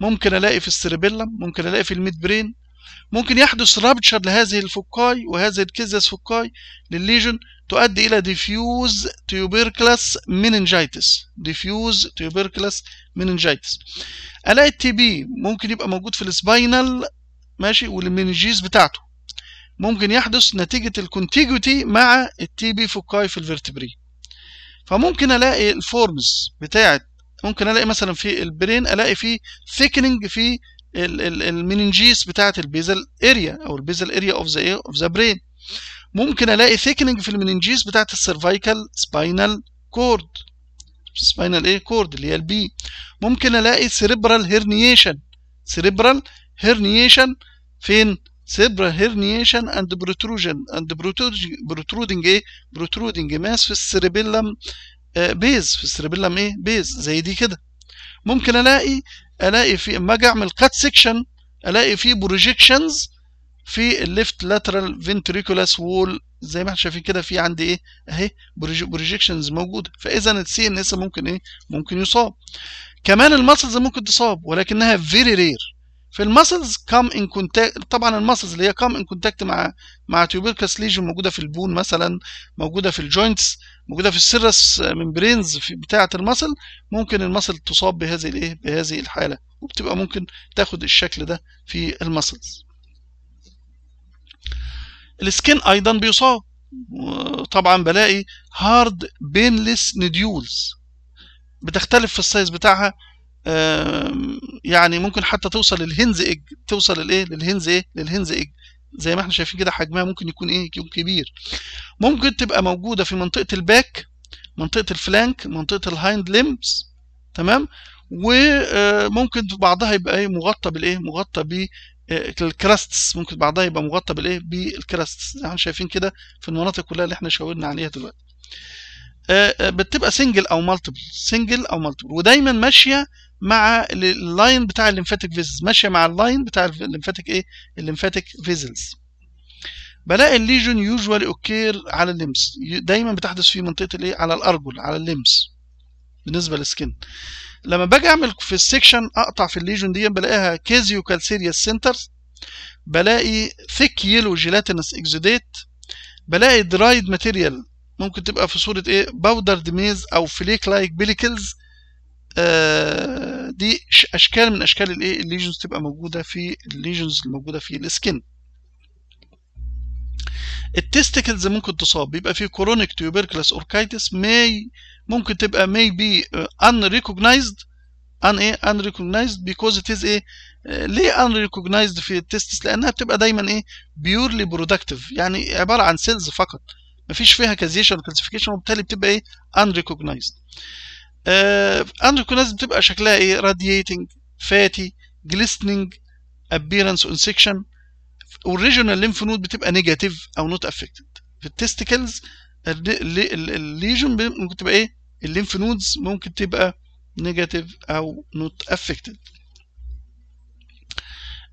ممكن الاقي في السريبيلم ممكن الاقي في الميد برين ممكن يحدث رابتشر لهذه الفوكاي وهذه الكيزيس فوكاي للليجن تؤدي إلى ديفيوز تيوبيركلاس مننجيتس ديفيوز تيوبيركلاس مننجيتس ألاقي التي بي ممكن يبقى موجود في السباينال ماشي والمنجيز بتاعته ممكن يحدث نتيجة الكونتيجوتي مع التي بي فوكاي في الفرتبري فممكن ألاقي الفورمز بتاعت ممكن ألاقي مثلا في البرين ألاقي فيه ثيكننج في المننجيس بتاعت البيزل اريا او البيزل اريا اوف ذا اوف ذا برين ممكن الاقي ثيكننج في المننجيس بتاعت السيرفايكال سباينال كورد سباينال ايه كورد اللي هي البي ممكن الاقي سيريبرال هيرنيشن سيريبرال هيرنيشن فين سيربرال هيرنيشن اند بروتروجن اند بروتروجنج ايه بروتروجنج ماس إيه؟ في السيربيلم آه، بيز في السيربيلم ايه بيز زي دي كده ممكن الاقي الاقي في اما اجي اعمل كات سيكشن الاقي فيه بروجيكشنز في الليفت لاترال فينتريكولاس وول زي ما احنا شايفين كده في عندي ايه اهي بروجيكشنز موجوده فاذا السي ان اس ممكن ايه ممكن يصاب كمان الماسلز ممكن تصاب ولكنها فيري رير في المسلز كام ان كونتاكت طبعا المسلز اللي هي كام ان كونتاكت مع مع تيوبيركس ليجن موجوده في البون مثلا موجوده في الجوينتس موجوده في السيرس ممبرينز بتاعه المسل ممكن المسل تصاب بهذه الايه بهذه الحاله وبتبقى ممكن تاخد الشكل ده في المسلز السكين ايضا بيصاب طبعا بلاقي هارد بينلس نديولز بتختلف في السايز بتاعها يعني ممكن حتى توصل للهنز ايج توصل للايه للهنز ايه للهنز ايج زي ما احنا شايفين كده حجمها ممكن يكون ايه يكون كبير ممكن تبقى موجوده في منطقه الباك منطقه الفلانك منطقه الهايند ليمبس تمام وممكن آه، بعضها يبقى ايه مغطى بالايه مغطى ب آه، الكراستس ممكن بعضها يبقى مغطى بالايه بالكراستس احنا شايفين كده في المناطق كلها اللي احنا شاورنا عليها دلوقتي آه، آه، بتبقى سنجل او مالتيبل سنجل او مالتيبل ودايما ماشيه مع اللاين بتاع الليمفاتيك فيزلز ماشيه مع اللاين بتاع الليمفاتيك ايه الليمفاتيك فيزلز بلاقي الليجون يوجوالي اوكير على اللمس دايما بتحدث في منطقه الايه على الارجل على اللمس بالنسبه للسكن لما باجي اعمل في السكشن اقطع في الليجون دي بلاقيها كيزيو كالسيريا سنترز بلاقي ثيك يلو جيلاتينس اكزوديت بلاقي درايد ماتيريال ممكن تبقى في صورة ايه باودر ميز او فليك لايك بيليكلز آه دي اشكال من اشكال الايه الليجنز تبقى موجودة في الليجنز الموجودة في السكين التستيكلز ممكن تصاب بيبقى في كورونيك تيوبركلس اوركايتس ماي ممكن تبقى ماي بي ريكوجنايزد ان ايه ريكوجنايزد بيكوز ات از ايه ليه ريكوجنايزد في التستس لانها بتبقى دايما ايه بيورلي برودكتيف يعني عباره عن سيلز فقط مفيش فيها كازيشن كلاسيفيكيشن وبالتالي بتبقى ايه unrecognized آه unrecognized بتبقى شكلها ايه راديتنج فاتي glistening appearance اون سيكشن والريجونال ليمف نود بتبقى نيجاتيف او نوت افكتد في التستيكلز الليجن ممكن تبقى ايه الليمف نودز ممكن تبقى نيجاتيف او نوت افكتد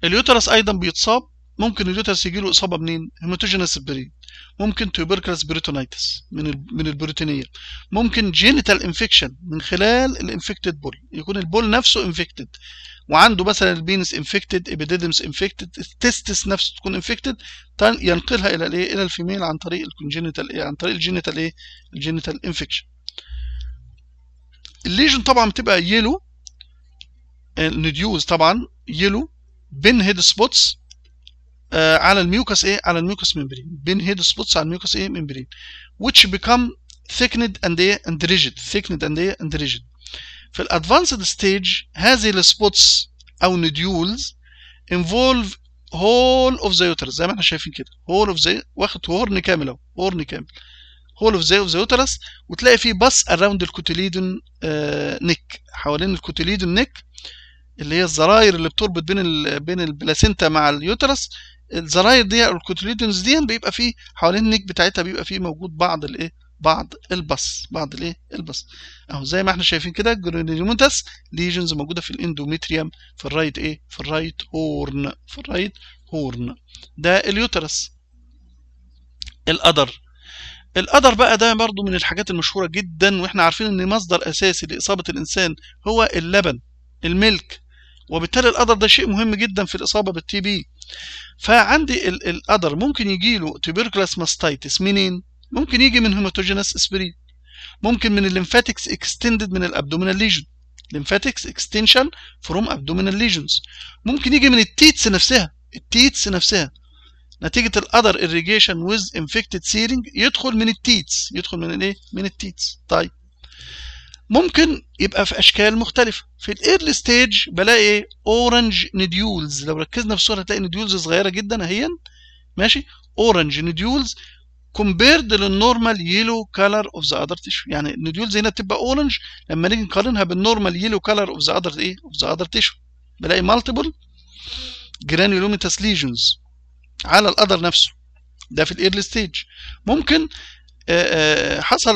اليوترس ايضا بيتصاب ممكن اليوتس يجي له اصابه منين؟ هيموتوجينس بري ممكن توبركلس بريتونيتس من من البروتينيه ممكن جينيتال انفكشن من خلال الانفكتد بول يكون البول نفسه انفكتد وعنده مثلا البينس انفكتد ابيديدمس انفكتد التستس نفسه تكون انفكتد ينقلها الى الايه الى الفيميل عن طريق الكونجينيتال ايه عن طريق الجينيتال ايه الجينيتال انفكشن الليجن طبعا بتبقى يلو نديوز طبعا يلو بين هيد سبوتس آه، على الميوكس ايه على الميوكس ممبرين بين هيد سبوتس على الميوكس ايه ممبرين which become thickened and ايه and rigid thickened and ايه and rigid في الادفانسد ستيج هذه السبوتس او نديولز involve whole of the uterus زي ما احنا شايفين كده whole of the واخد هورن كامل اهو هورن كامل whole of the اوف ذا uterus وتلاقي فيه بس اراوند الكوتيليدون نيك آه، حوالين الكوتيليدون نيك اللي هي الزراير اللي بتربط بين بين البلاسينتا مع اليوترس الزراير دي او الكوتليدونز دي بيبقى فيه حوالين النيك بتاعتها بيبقى فيه موجود بعض الايه بعض البص بعض الايه البص اهو زي ما احنا شايفين كده جرانيوموتاس ليجنز موجوده في الاندوميتريوم في الرايت ايه في الرايت هورن في الرايت هورن ده اليوترس القدر القدر بقى ده برضو من الحاجات المشهوره جدا واحنا عارفين ان مصدر اساسي لاصابه الانسان هو اللبن الملك وبالتالي القدر ده شيء مهم جدا في الاصابه بالتي بي فعندي الأدر ممكن يجي له تيبركلاس ماستيتس منين؟ ممكن يجي من هيماتوجينس اسبرين ممكن من الليمفاتكس اكستندد من الابدومينال ليجن ليمفاتكس اكستنشن فروم ابدومينال ليجنز ممكن يجي من التيتس نفسها التيتس نفسها نتيجة الأدر irrigation with infected searing يدخل من التيتس يدخل من الايه؟ من التيتس طيب ممكن يبقى في اشكال مختلفه في الايرلي ستيج بلاقي ايه اورنج نديولز لو ركزنا في الصوره هتلاقي نديولز صغيره جدا اهي ماشي اورنج نديولز كومبيرد للنورمال يلو كلر اوف ذا اذر تيشو يعني النديولز هنا بتبقى اورنج لما نيجي نقارنها بالنورمال يلو كلر اوف ذا اذر ايه اوف ذا اذر تيشو بلاقي مالتيبل جرانيولوميتاس ليجنز على الاذر نفسه ده في الايرلي ستيج ممكن آه، آه، حصل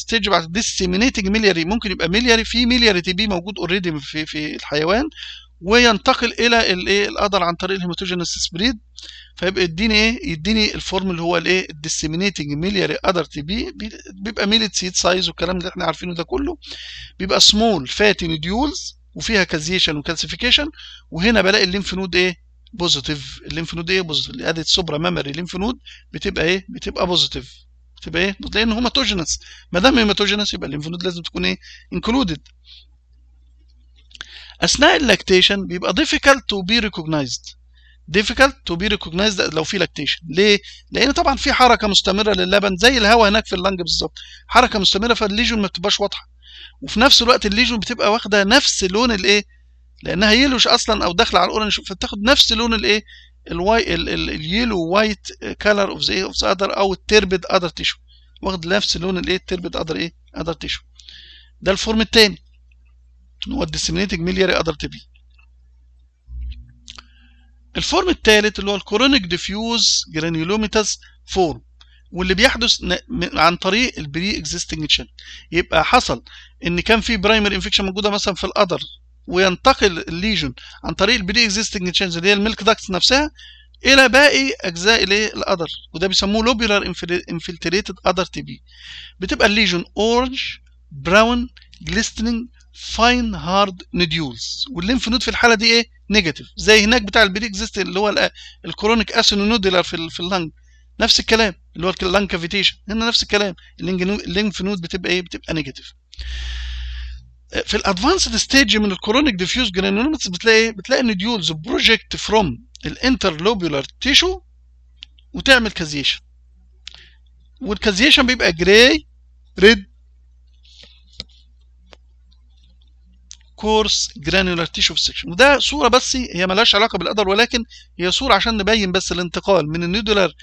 ستيج آه، بعد ديسيمينيتنج ميلياري ممكن يبقى ميلياري في ميلياري تي بي موجود اوريدي في في الحيوان وينتقل الى الايه الادر عن طريق الهيماتوجينس سبريد فيبقى يديني ايه يديني الفورم اللي هو الايه الديسيمينيتنج ميلياري ادر تي بي بيبقى ميلت سيد سايز والكلام اللي احنا عارفينه ده كله بيبقى سمول فاتي نوديولز وفيها كازيشن وكالسيفيكيشن وهنا بلاقي الليمف نود ايه بوزيتيف الليمف نود ايه بوزيتيف ادي سوبرا ميموري الليمف نود بتبقى ايه بتبقى بوزيتيف تبقى ايه بتلاقي ان هوماتوجينس ما دام هيماتوجينس يبقى الليمف نود لازم تكون ايه انكلودد اثناء اللاكتيشن بيبقى difficult to be recognized difficult to be recognized لو في لاكتيشن ليه لان طبعا في حركه مستمره للبن زي الهواء هناك في اللنج بالظبط حركه مستمره فالليجون ما بتبقاش واضحه وفي نفس الوقت الليجون بتبقى واخده نفس لون الايه لانها يلوش اصلا او داخله على الاورنج فبتاخد نفس لون الايه الواي اليلو وايت كلر اوف ذا اوف ذا او التربد اذر تيشو واخد نفس لون الايه التربد اذر ايه اذر تيشو ده الفورم الثاني هو الديسمينيتنج ميلياري اذر تي بي الفورم الثالث اللي هو الكورونيك ديفيوز جرانيولوميتاس فورم واللي بيحدث عن طريق البري اكزيستنج تشانل يبقى حصل ان كان في برايمري انفكشن موجوده مثلا في القدر وينتقل الليجن عن طريق البري اكزيستنج تشانز اللي هي الميلك داكتس نفسها الى باقي اجزاء الايه الادر وده بيسموه لوبيولار انفلتريتد ادر تي بي بتبقى الليجن اورنج براون جليستنينج فاين هارد نوديولز والليمف نود في الحاله دي ايه نيجاتيف زي هناك بتاع البري اكزيستنج اللي هو الكرونيك اسينونوديلار في في اللنج نفس الكلام اللي هو اللنج كافيتيشن هنا نفس الكلام الليمف نود بتبقى ايه بتبقى نيجاتيف في الادفانسد ستيج من الكورونيك ديفيوز جرانيولومتس بتلاقي بتلاقي ان ديولز بروجكت فروم الانترلوبولار تيشو وتعمل كازيشن والكازيشن بيبقى جراي ريد كورس جرانيولار تيشو سكشن وده صوره بس هي ملهاش علاقه بالقدر ولكن هي صوره عشان نبين بس الانتقال من النيودولار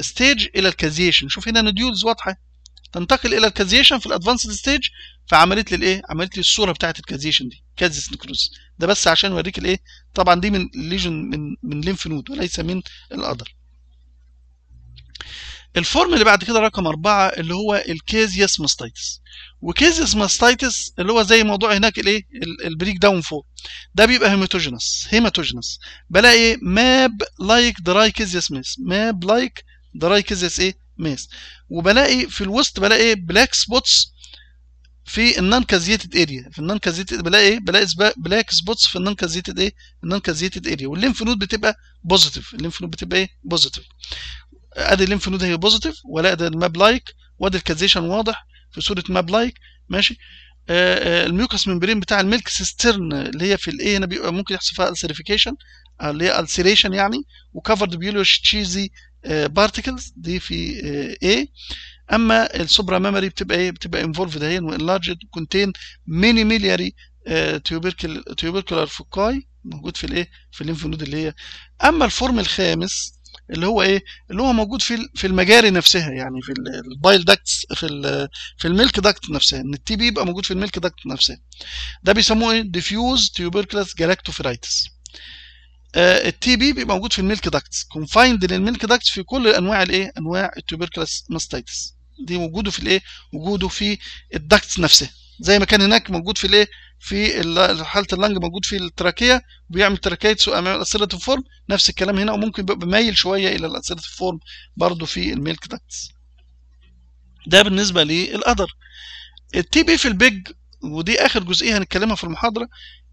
ستيج آه، آه، الى الكازيشن شوف هنا نديولز واضحه تنتقل الى الكازيشن في الادفانسد ستيج فعملت لي الايه عملت لي الصوره بتاعت الكازيشن دي كازيس نكروز ده بس عشان اوريك الايه طبعا دي من ليجن من من ليمف نود وليس من الادر. الفورم اللي بعد كده رقم أربعة اللي هو الكازيس ماستيتس. وكازيس ماستيتس اللي هو زي موضوع هناك الايه البريك داون فور ده بيبقى هيماتوجينس هيماتوجينس بلاقي ماب لايك دراي كازيس ماب لايك دراي كازيس ايه ماس وبلاقي في الوسط بلاقي بلاك سبوتس في النون كازيتد اريا في النون كازيتد بلاقي بلاقي بلاك سبوتس في النون كازيتد ايه النون كازيتد اريا والليمف نود بتبقى بوزيتيف الليمف نود بتبقى ايه بوزيتيف ادي الليمف نود هي بوزيتيف ولا ده الماب لايك وادي الكازيشن واضح في صوره ماب لايك ماشي آه،, آه الميوكس ممبرين بتاع الملك سيسترن اللي هي في الايه هنا بيبقى ممكن يحصل فيها السيريفيكيشن آه، اللي هي السيريشن يعني وكفرد بيولوش تشيزي بارتكلز دي في اي اما السوبرا ميموري بتبقى ايه بتبقى انفولفد اهي لارج كونتين ميني ميلياري تيوبركلر فوكاي موجود في الايه في الليمف نود اللي هي اما الفورم الخامس اللي هو ايه اللي هو موجود في في المجاري نفسها يعني في البايل داكتس في في الميلك داكت نفسها ان التي بي يبقى موجود في الميلك داكت نفسها ده بيسموه ايه ديفيوز تيوبركلس جالاكتوفرايتس آه، التي بي بيبقى موجود في الميلك داكتس كونفايند للميلك داكتس في كل انواع الايه انواع التوبركلس ماستيتس دي وجوده في الايه وجوده في الداكتس نفسها زي ما كان هناك موجود في الايه في حاله اللنج موجود في التراكيه بيعمل تراكيتس وامام الاسيلة فورم نفس الكلام هنا وممكن بيبقى مايل شويه الى الاسيلة فورم برضو في الميلك داكتس ده بالنسبه للقدر التي بي في البيج ودي اخر جزئيه هنتكلمها في المحاضره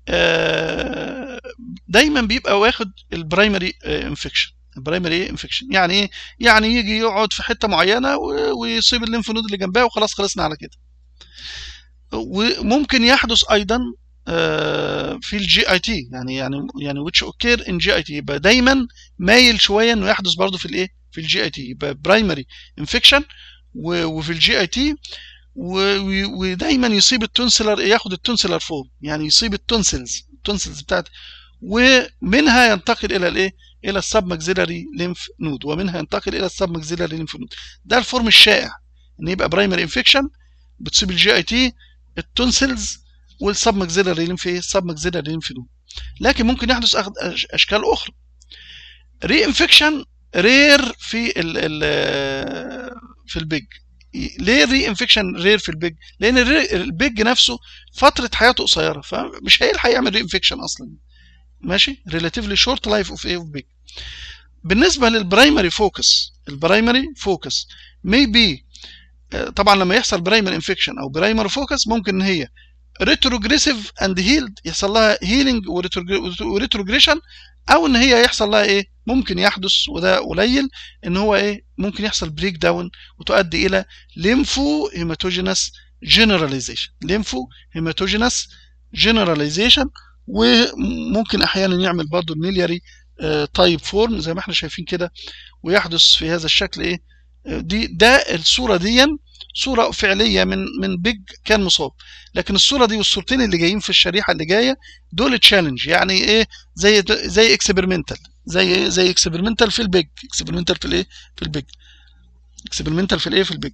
آه، دايما بيبقى واخد البرايمري انفكشن البرايمري انفكشن يعني ايه يعني يجي يقعد في حته معينه ويصيب الليمف نود اللي جنبها وخلاص خلصنا على كده وممكن يحدث ايضا آه، في الجي اي تي يعني يعني يعني ويتش اوكير ان جي اي تي يبقى دايما مايل شويه انه يحدث برضه في الايه في الجي اي تي يبقى برايمري انفكشن وفي الجي اي تي ودايما يصيب التونسلر ياخد التونسلر فورم يعني يصيب التونسلز التونسلز بتاعت ومنها ينتقل الى الايه الى السب ماكسيلاري ليمف نود ومنها ينتقل الى السب ماكسيلاري ليمف نود ده الفورم الشائع ان يبقى برايمري انفكشن بتصيب الجي اي تي التونسلز والسب ماكسيلاري ليمف ايه السب ماكسيلاري ليمف نود لكن ممكن يحدث اشكال اخرى ري انفكشن رير في ال ال في البيج ليه الري انفكشن رير في البيج؟ لان البيج نفسه فتره حياته قصيره فمش هيلحق يعمل ري انفكشن اصلا ماشي ريلاتيفلي شورت لايف اوف ايه اوف بيج بالنسبه للبرايمري فوكس البرايمري فوكس مي بي طبعا لما يحصل برايمر انفكشن او برايمر فوكس ممكن ان هي ريتروجريسيف اند هيلد يحصل لها هيلينج وريتروجريشن او ان هي يحصل لها ايه ممكن يحدث وده قليل ان هو ايه ممكن يحصل بريك داون وتؤدي الى ليمفو هيماتوجينس جنراليزيشن ليمفو هيماتوجينس جنراليزيشن وممكن احيانا يعمل برضه الميلياري تايب فورم زي ما احنا شايفين كده ويحدث في هذا الشكل ايه آه، دي ده الصوره دي صورة فعلية من من بيج كان مصاب لكن الصورة دي والصورتين اللي جايين في الشريحة اللي جاية دول تشالنج يعني ايه زي زي اكسبيرمنتال زي زي اكسبيرمنتال في البيج اكسبيرمنتال في الايه في البيج اكسبيرمنتال في الايه في البيج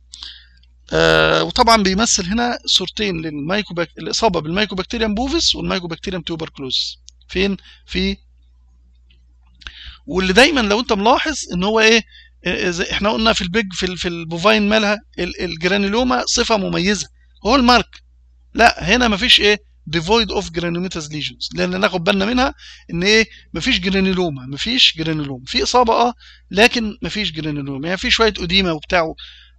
آه وطبعا بيمثل هنا صورتين للمايكوباك الاصابه بالمايكوباكتيريم بوفيس والمايكوباكتيريم توبركلوز فين في واللي دايما لو انت ملاحظ ان هو ايه احنا قلنا في البيج في في البوفاين مالها الجرانيلوما صفه مميزه هول مارك لا هنا مفيش ايه ديفويد اوف جرانيوميتاس ليجنز لان ناخد بالنا منها ان ايه مفيش جرانيلوما مفيش جرانيلوما في اصابه اه لكن مفيش جرانيلوما يعني في شويه اوديما وبتاع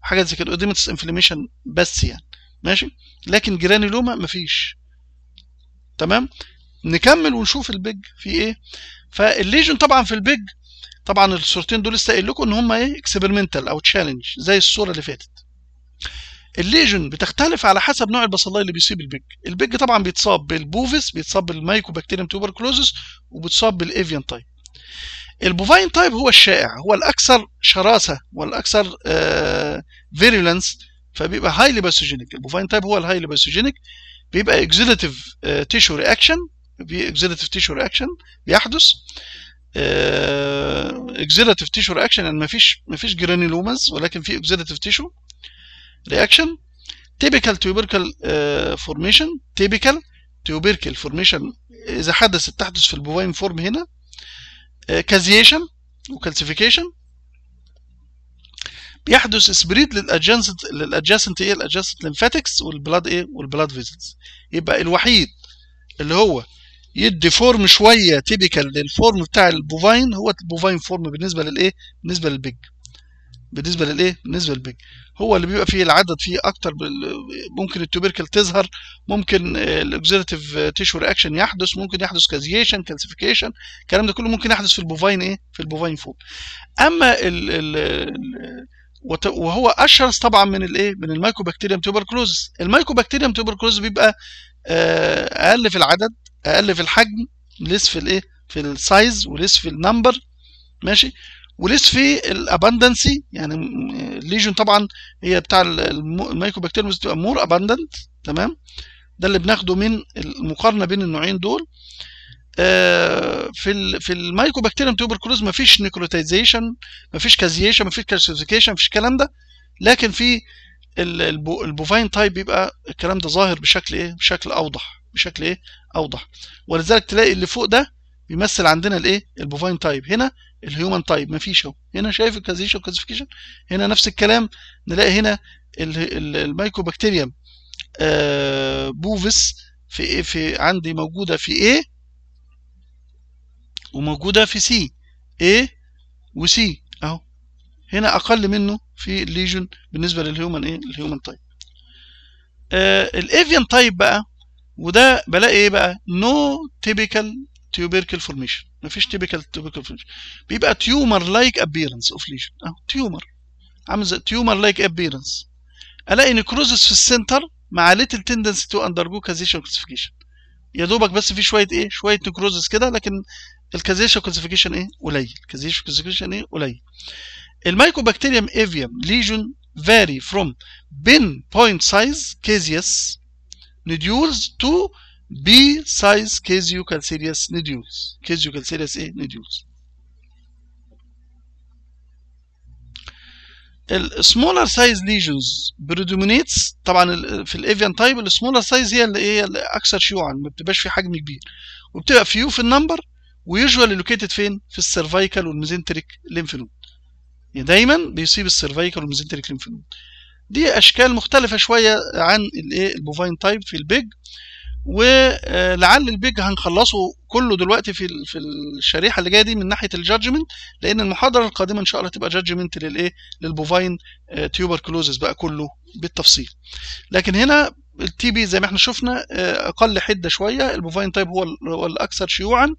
حاجات زي كده اوديمتس انفلاميشن بس يعني ماشي لكن جرانيلوما مفيش تمام نكمل ونشوف البيج في ايه فالليجن طبعا في البيج طبعا الصورتين دول لسه قايل لكم ان هم ايه اكسبيرمنتال او تشالنج زي الصوره اللي فاتت الليجن بتختلف على حسب نوع البصلاي اللي بيصيب البيج البيج طبعا بيتصاب بالبوفيس بيتصاب بالمايكوبكتيريم توبركلوزس وبتصاب بالافيان تايب البوفاين تايب هو الشائع هو الاكثر شراسه والاكثر آه فبيبقى هايلي باثوجينيك البوفاين تايب هو الهايلي باثوجينيك بيبقى اكزيلاتيف تيشو رياكشن في اكزيلاتيف تيشو رياكشن بيحدث اكزيلاتيف تيشو رياكشن يعني مفيش مفيش جرانيلوماز ولكن في اكزيلاتيف تيشو رياكشن تيبيكال تيوبركال فورميشن تيبيكال تيوبركال فورميشن اذا حدثت تحدث في البوفاين فورم هنا كازيشن آه، وكالسيفيكيشن بيحدث سبريد للادجنسنت للادجاسنت ايه الادجاسنت لمفاتكس والبلاد ايه والبلاد فيزلز يبقى الوحيد اللي هو يدي فورم شويه تيبيكال للفورم بتاع البوفاين هو البوفاين فورم بالنسبه للايه بالنسبه للبيج بالنسبه للايه بالنسبه للبيج هو اللي بيبقى فيه العدد فيه اكتر ممكن التوبركل تظهر ممكن الاكزيرتيف تيشو رياكشن يحدث ممكن يحدث كازيشن كالسيفيكيشن الكلام ده كله ممكن يحدث في البوفاين ايه في البوفاين فوق اما ال ال وهو اشرس طبعا من الايه من المايكوبكتيريم توبركلوز المايكوبكتيريم توبركلوز بيبقى آه، اقل في العدد اقل في الحجم ليس في الايه في السايز وليس في النمبر ماشي وليس في الاباندنسي يعني الليجن طبعا هي بتاع المايكرو بكتيريمز بتبقى مور اباندنت تمام ده اللي بناخده من المقارنه بين النوعين دول آه في الـ في المايكوبكتيريم توبركلوز مفيش نيكروتايزيشن مفيش كازيشن مفيش كالسيفيكيشن مفيش الكلام ده لكن في البوفاين تايب بيبقى الكلام ده ظاهر بشكل ايه بشكل اوضح بشكل ايه اوضح ولذلك تلاقي اللي فوق ده بيمثل عندنا الايه البوفاين تايب هنا الهيومن تايب مفيش اهو هنا شايف الكازيشن كازيفيكيشن هنا نفس الكلام نلاقي هنا المايكوبكتيريوم آه بوفيس في ايه في عندي موجوده في A إيه؟ وموجوده في C A إيه؟ وسي اهو هنا اقل منه في الليجن بالنسبه للهيومن ايه الهيومن تايب آه الافيان تايب بقى وده بلاقي ايه بقى نو تيبيكال تيوبيركل فورميشن مفيش تيبيكال تيوبيركل فورميشن بيبقى تيومر لايك ابييرنس اوف ليجن اهو تيومر عامل زي تيومر لايك ابييرنس الاقي نكروزس في السنتر مع ليتل تندنسي تو اندرجو كازيشن كلاسيفيكيشن يا دوبك بس في شويه ايه شويه نكروزس كده لكن الكازيشن كلاسيفيكيشن ايه قليل كازيشن كلاسيفيكيشن ايه قليل المايكوبكتيريوم ايفيوم ليجون vary from bin point size caseous نديولز تو بي سايز كيزيو كالسيريس نديولز كيزيو كالسيريس ايه نديولز ال smaller size lesions predominates طبعا في الافيان تايب smaller size هي اللي هي اللي اكثر شيوعا ما بتبقاش في حجم كبير وبتبقى فيو في النمبر ويوجوال لوكيتد فين في السيرفايكال والميزنتريك ليمف نود يعني دايما بيصيب السيرفايكال والميزنتريك ليمف نود دي اشكال مختلفه شويه عن الايه البوفاين تايب في البيج ولعل البيج هنخلصه كله دلوقتي في في الشريحه اللي جايه دي من ناحيه الجادجمنت لان المحاضره القادمه ان شاء الله تبقى جادجمنت للايه للبوفاين آه، كلوزز بقى كله بالتفصيل لكن هنا التي بي زي ما احنا شفنا آه، اقل حده شويه البوفاين تايب هو الاكثر شيوعا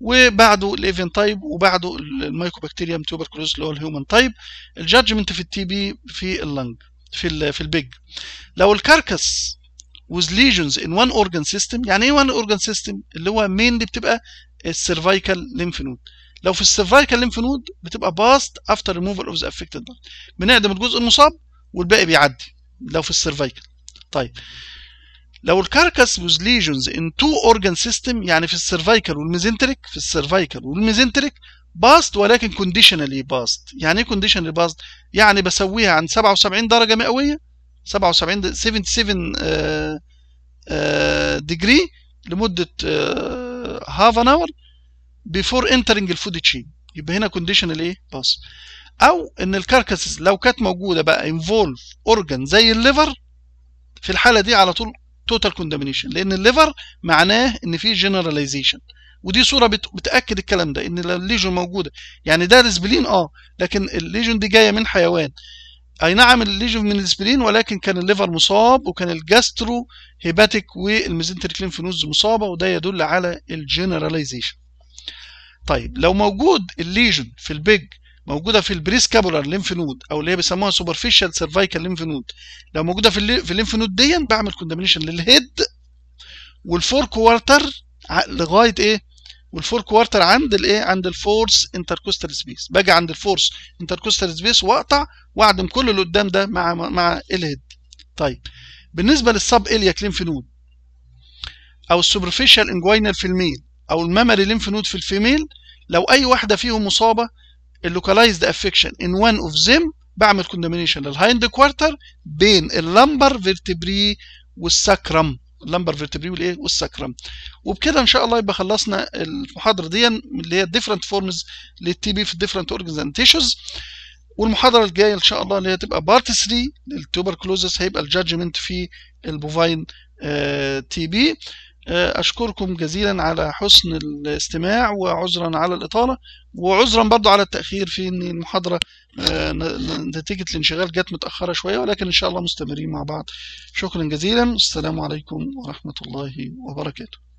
وبعده الايفن تايب وبعده تيوبر تيوبركلوز اللي هو الهيومن تايب الجادجمنت في التي بي في اللنج في الـ في البيج لو الكاركس with lesions in one organ system يعني ايه one organ system اللي هو مين اللي بتبقى السيرفايكال lymph node لو في السيرفايكال lymph node بتبقى باست after removal of the affected بنعدم الجزء المصاب والباقي بيعدي لو في السيرفايكال طيب لو الكاركس with lesions in two organ system يعني في السيرفايكال والميزنتريك في السيرفايكال والميزنتريك باست ولكن كونديشنالي باست يعني ايه كونديشنالي باست يعني بسويها عن 77 درجه مئويه 77 77 ديجري لمده هاف ان اور بيفور انترنج الفود تشين يبقى هنا كونديشنال ايه باس او ان الكركس لو كانت موجوده بقى انفولف اورجان زي الليفر في الحاله دي على طول توتال كوندامينيشن لان الليفر معناه ان في جنراليزيشن ودي صوره بتاكد الكلام ده ان الليجون موجوده يعني ده الاسبلين اه لكن الليجون دي جايه من حيوان اي نعم الليجون من الاسبرين ولكن كان الليفر مصاب وكان الجاسترو هيباتيك والميزنتريكلين فينوز مصابه وده يدل على الجنراليزيشن طيب لو موجود الليجون في البيج موجوده في البريسكابولار ليمف نود او اللي هي بيسموها سوبرفيشال سيرفايكال ليمف نود لو موجوده في اللي في الليمف نود دي بعمل كوندمنيشن للهيد والفور كوارتر لغايه ايه والفور كوارتر عند الايه عند الفورس انتركوستال سبيس باجي عند الفورس انتركوستال سبيس واقطع واعدم كل اللي قدام ده مع مع الهيد طيب بالنسبه للسب اليا لينف نود او السوبرفيشال انجوينال في الميل او المامري لينف نود في الفيميل لو اي واحده فيهم مصابه اللوكالايزد افكشن ان وان اوف ذيم بعمل كوندمينيشن للهايند كوارتر بين اللمبر فيرتبري والسكرم اللمبر فيرتبري والايه والسكرم وبكده ان شاء الله يبقى خلصنا المحاضره دي اللي هي ديفرنت فورمز للتي بي في ديفرنت اورجنز اند تيشوز والمحاضره الجايه ان شاء الله اللي هي تبقى بارت 3 للتوبركلوزس هيبقى الجادجمنت في البوفاين تي بي آه، أشكركم جزيلا على حسن الاستماع وعذرا على الإطالة وعذرا برضو على التأخير في إن المحاضرة آه، نتيجة الانشغال جت متأخرة شوية ولكن إن شاء الله مستمرين مع بعض شكرا جزيلا والسلام عليكم ورحمة الله وبركاته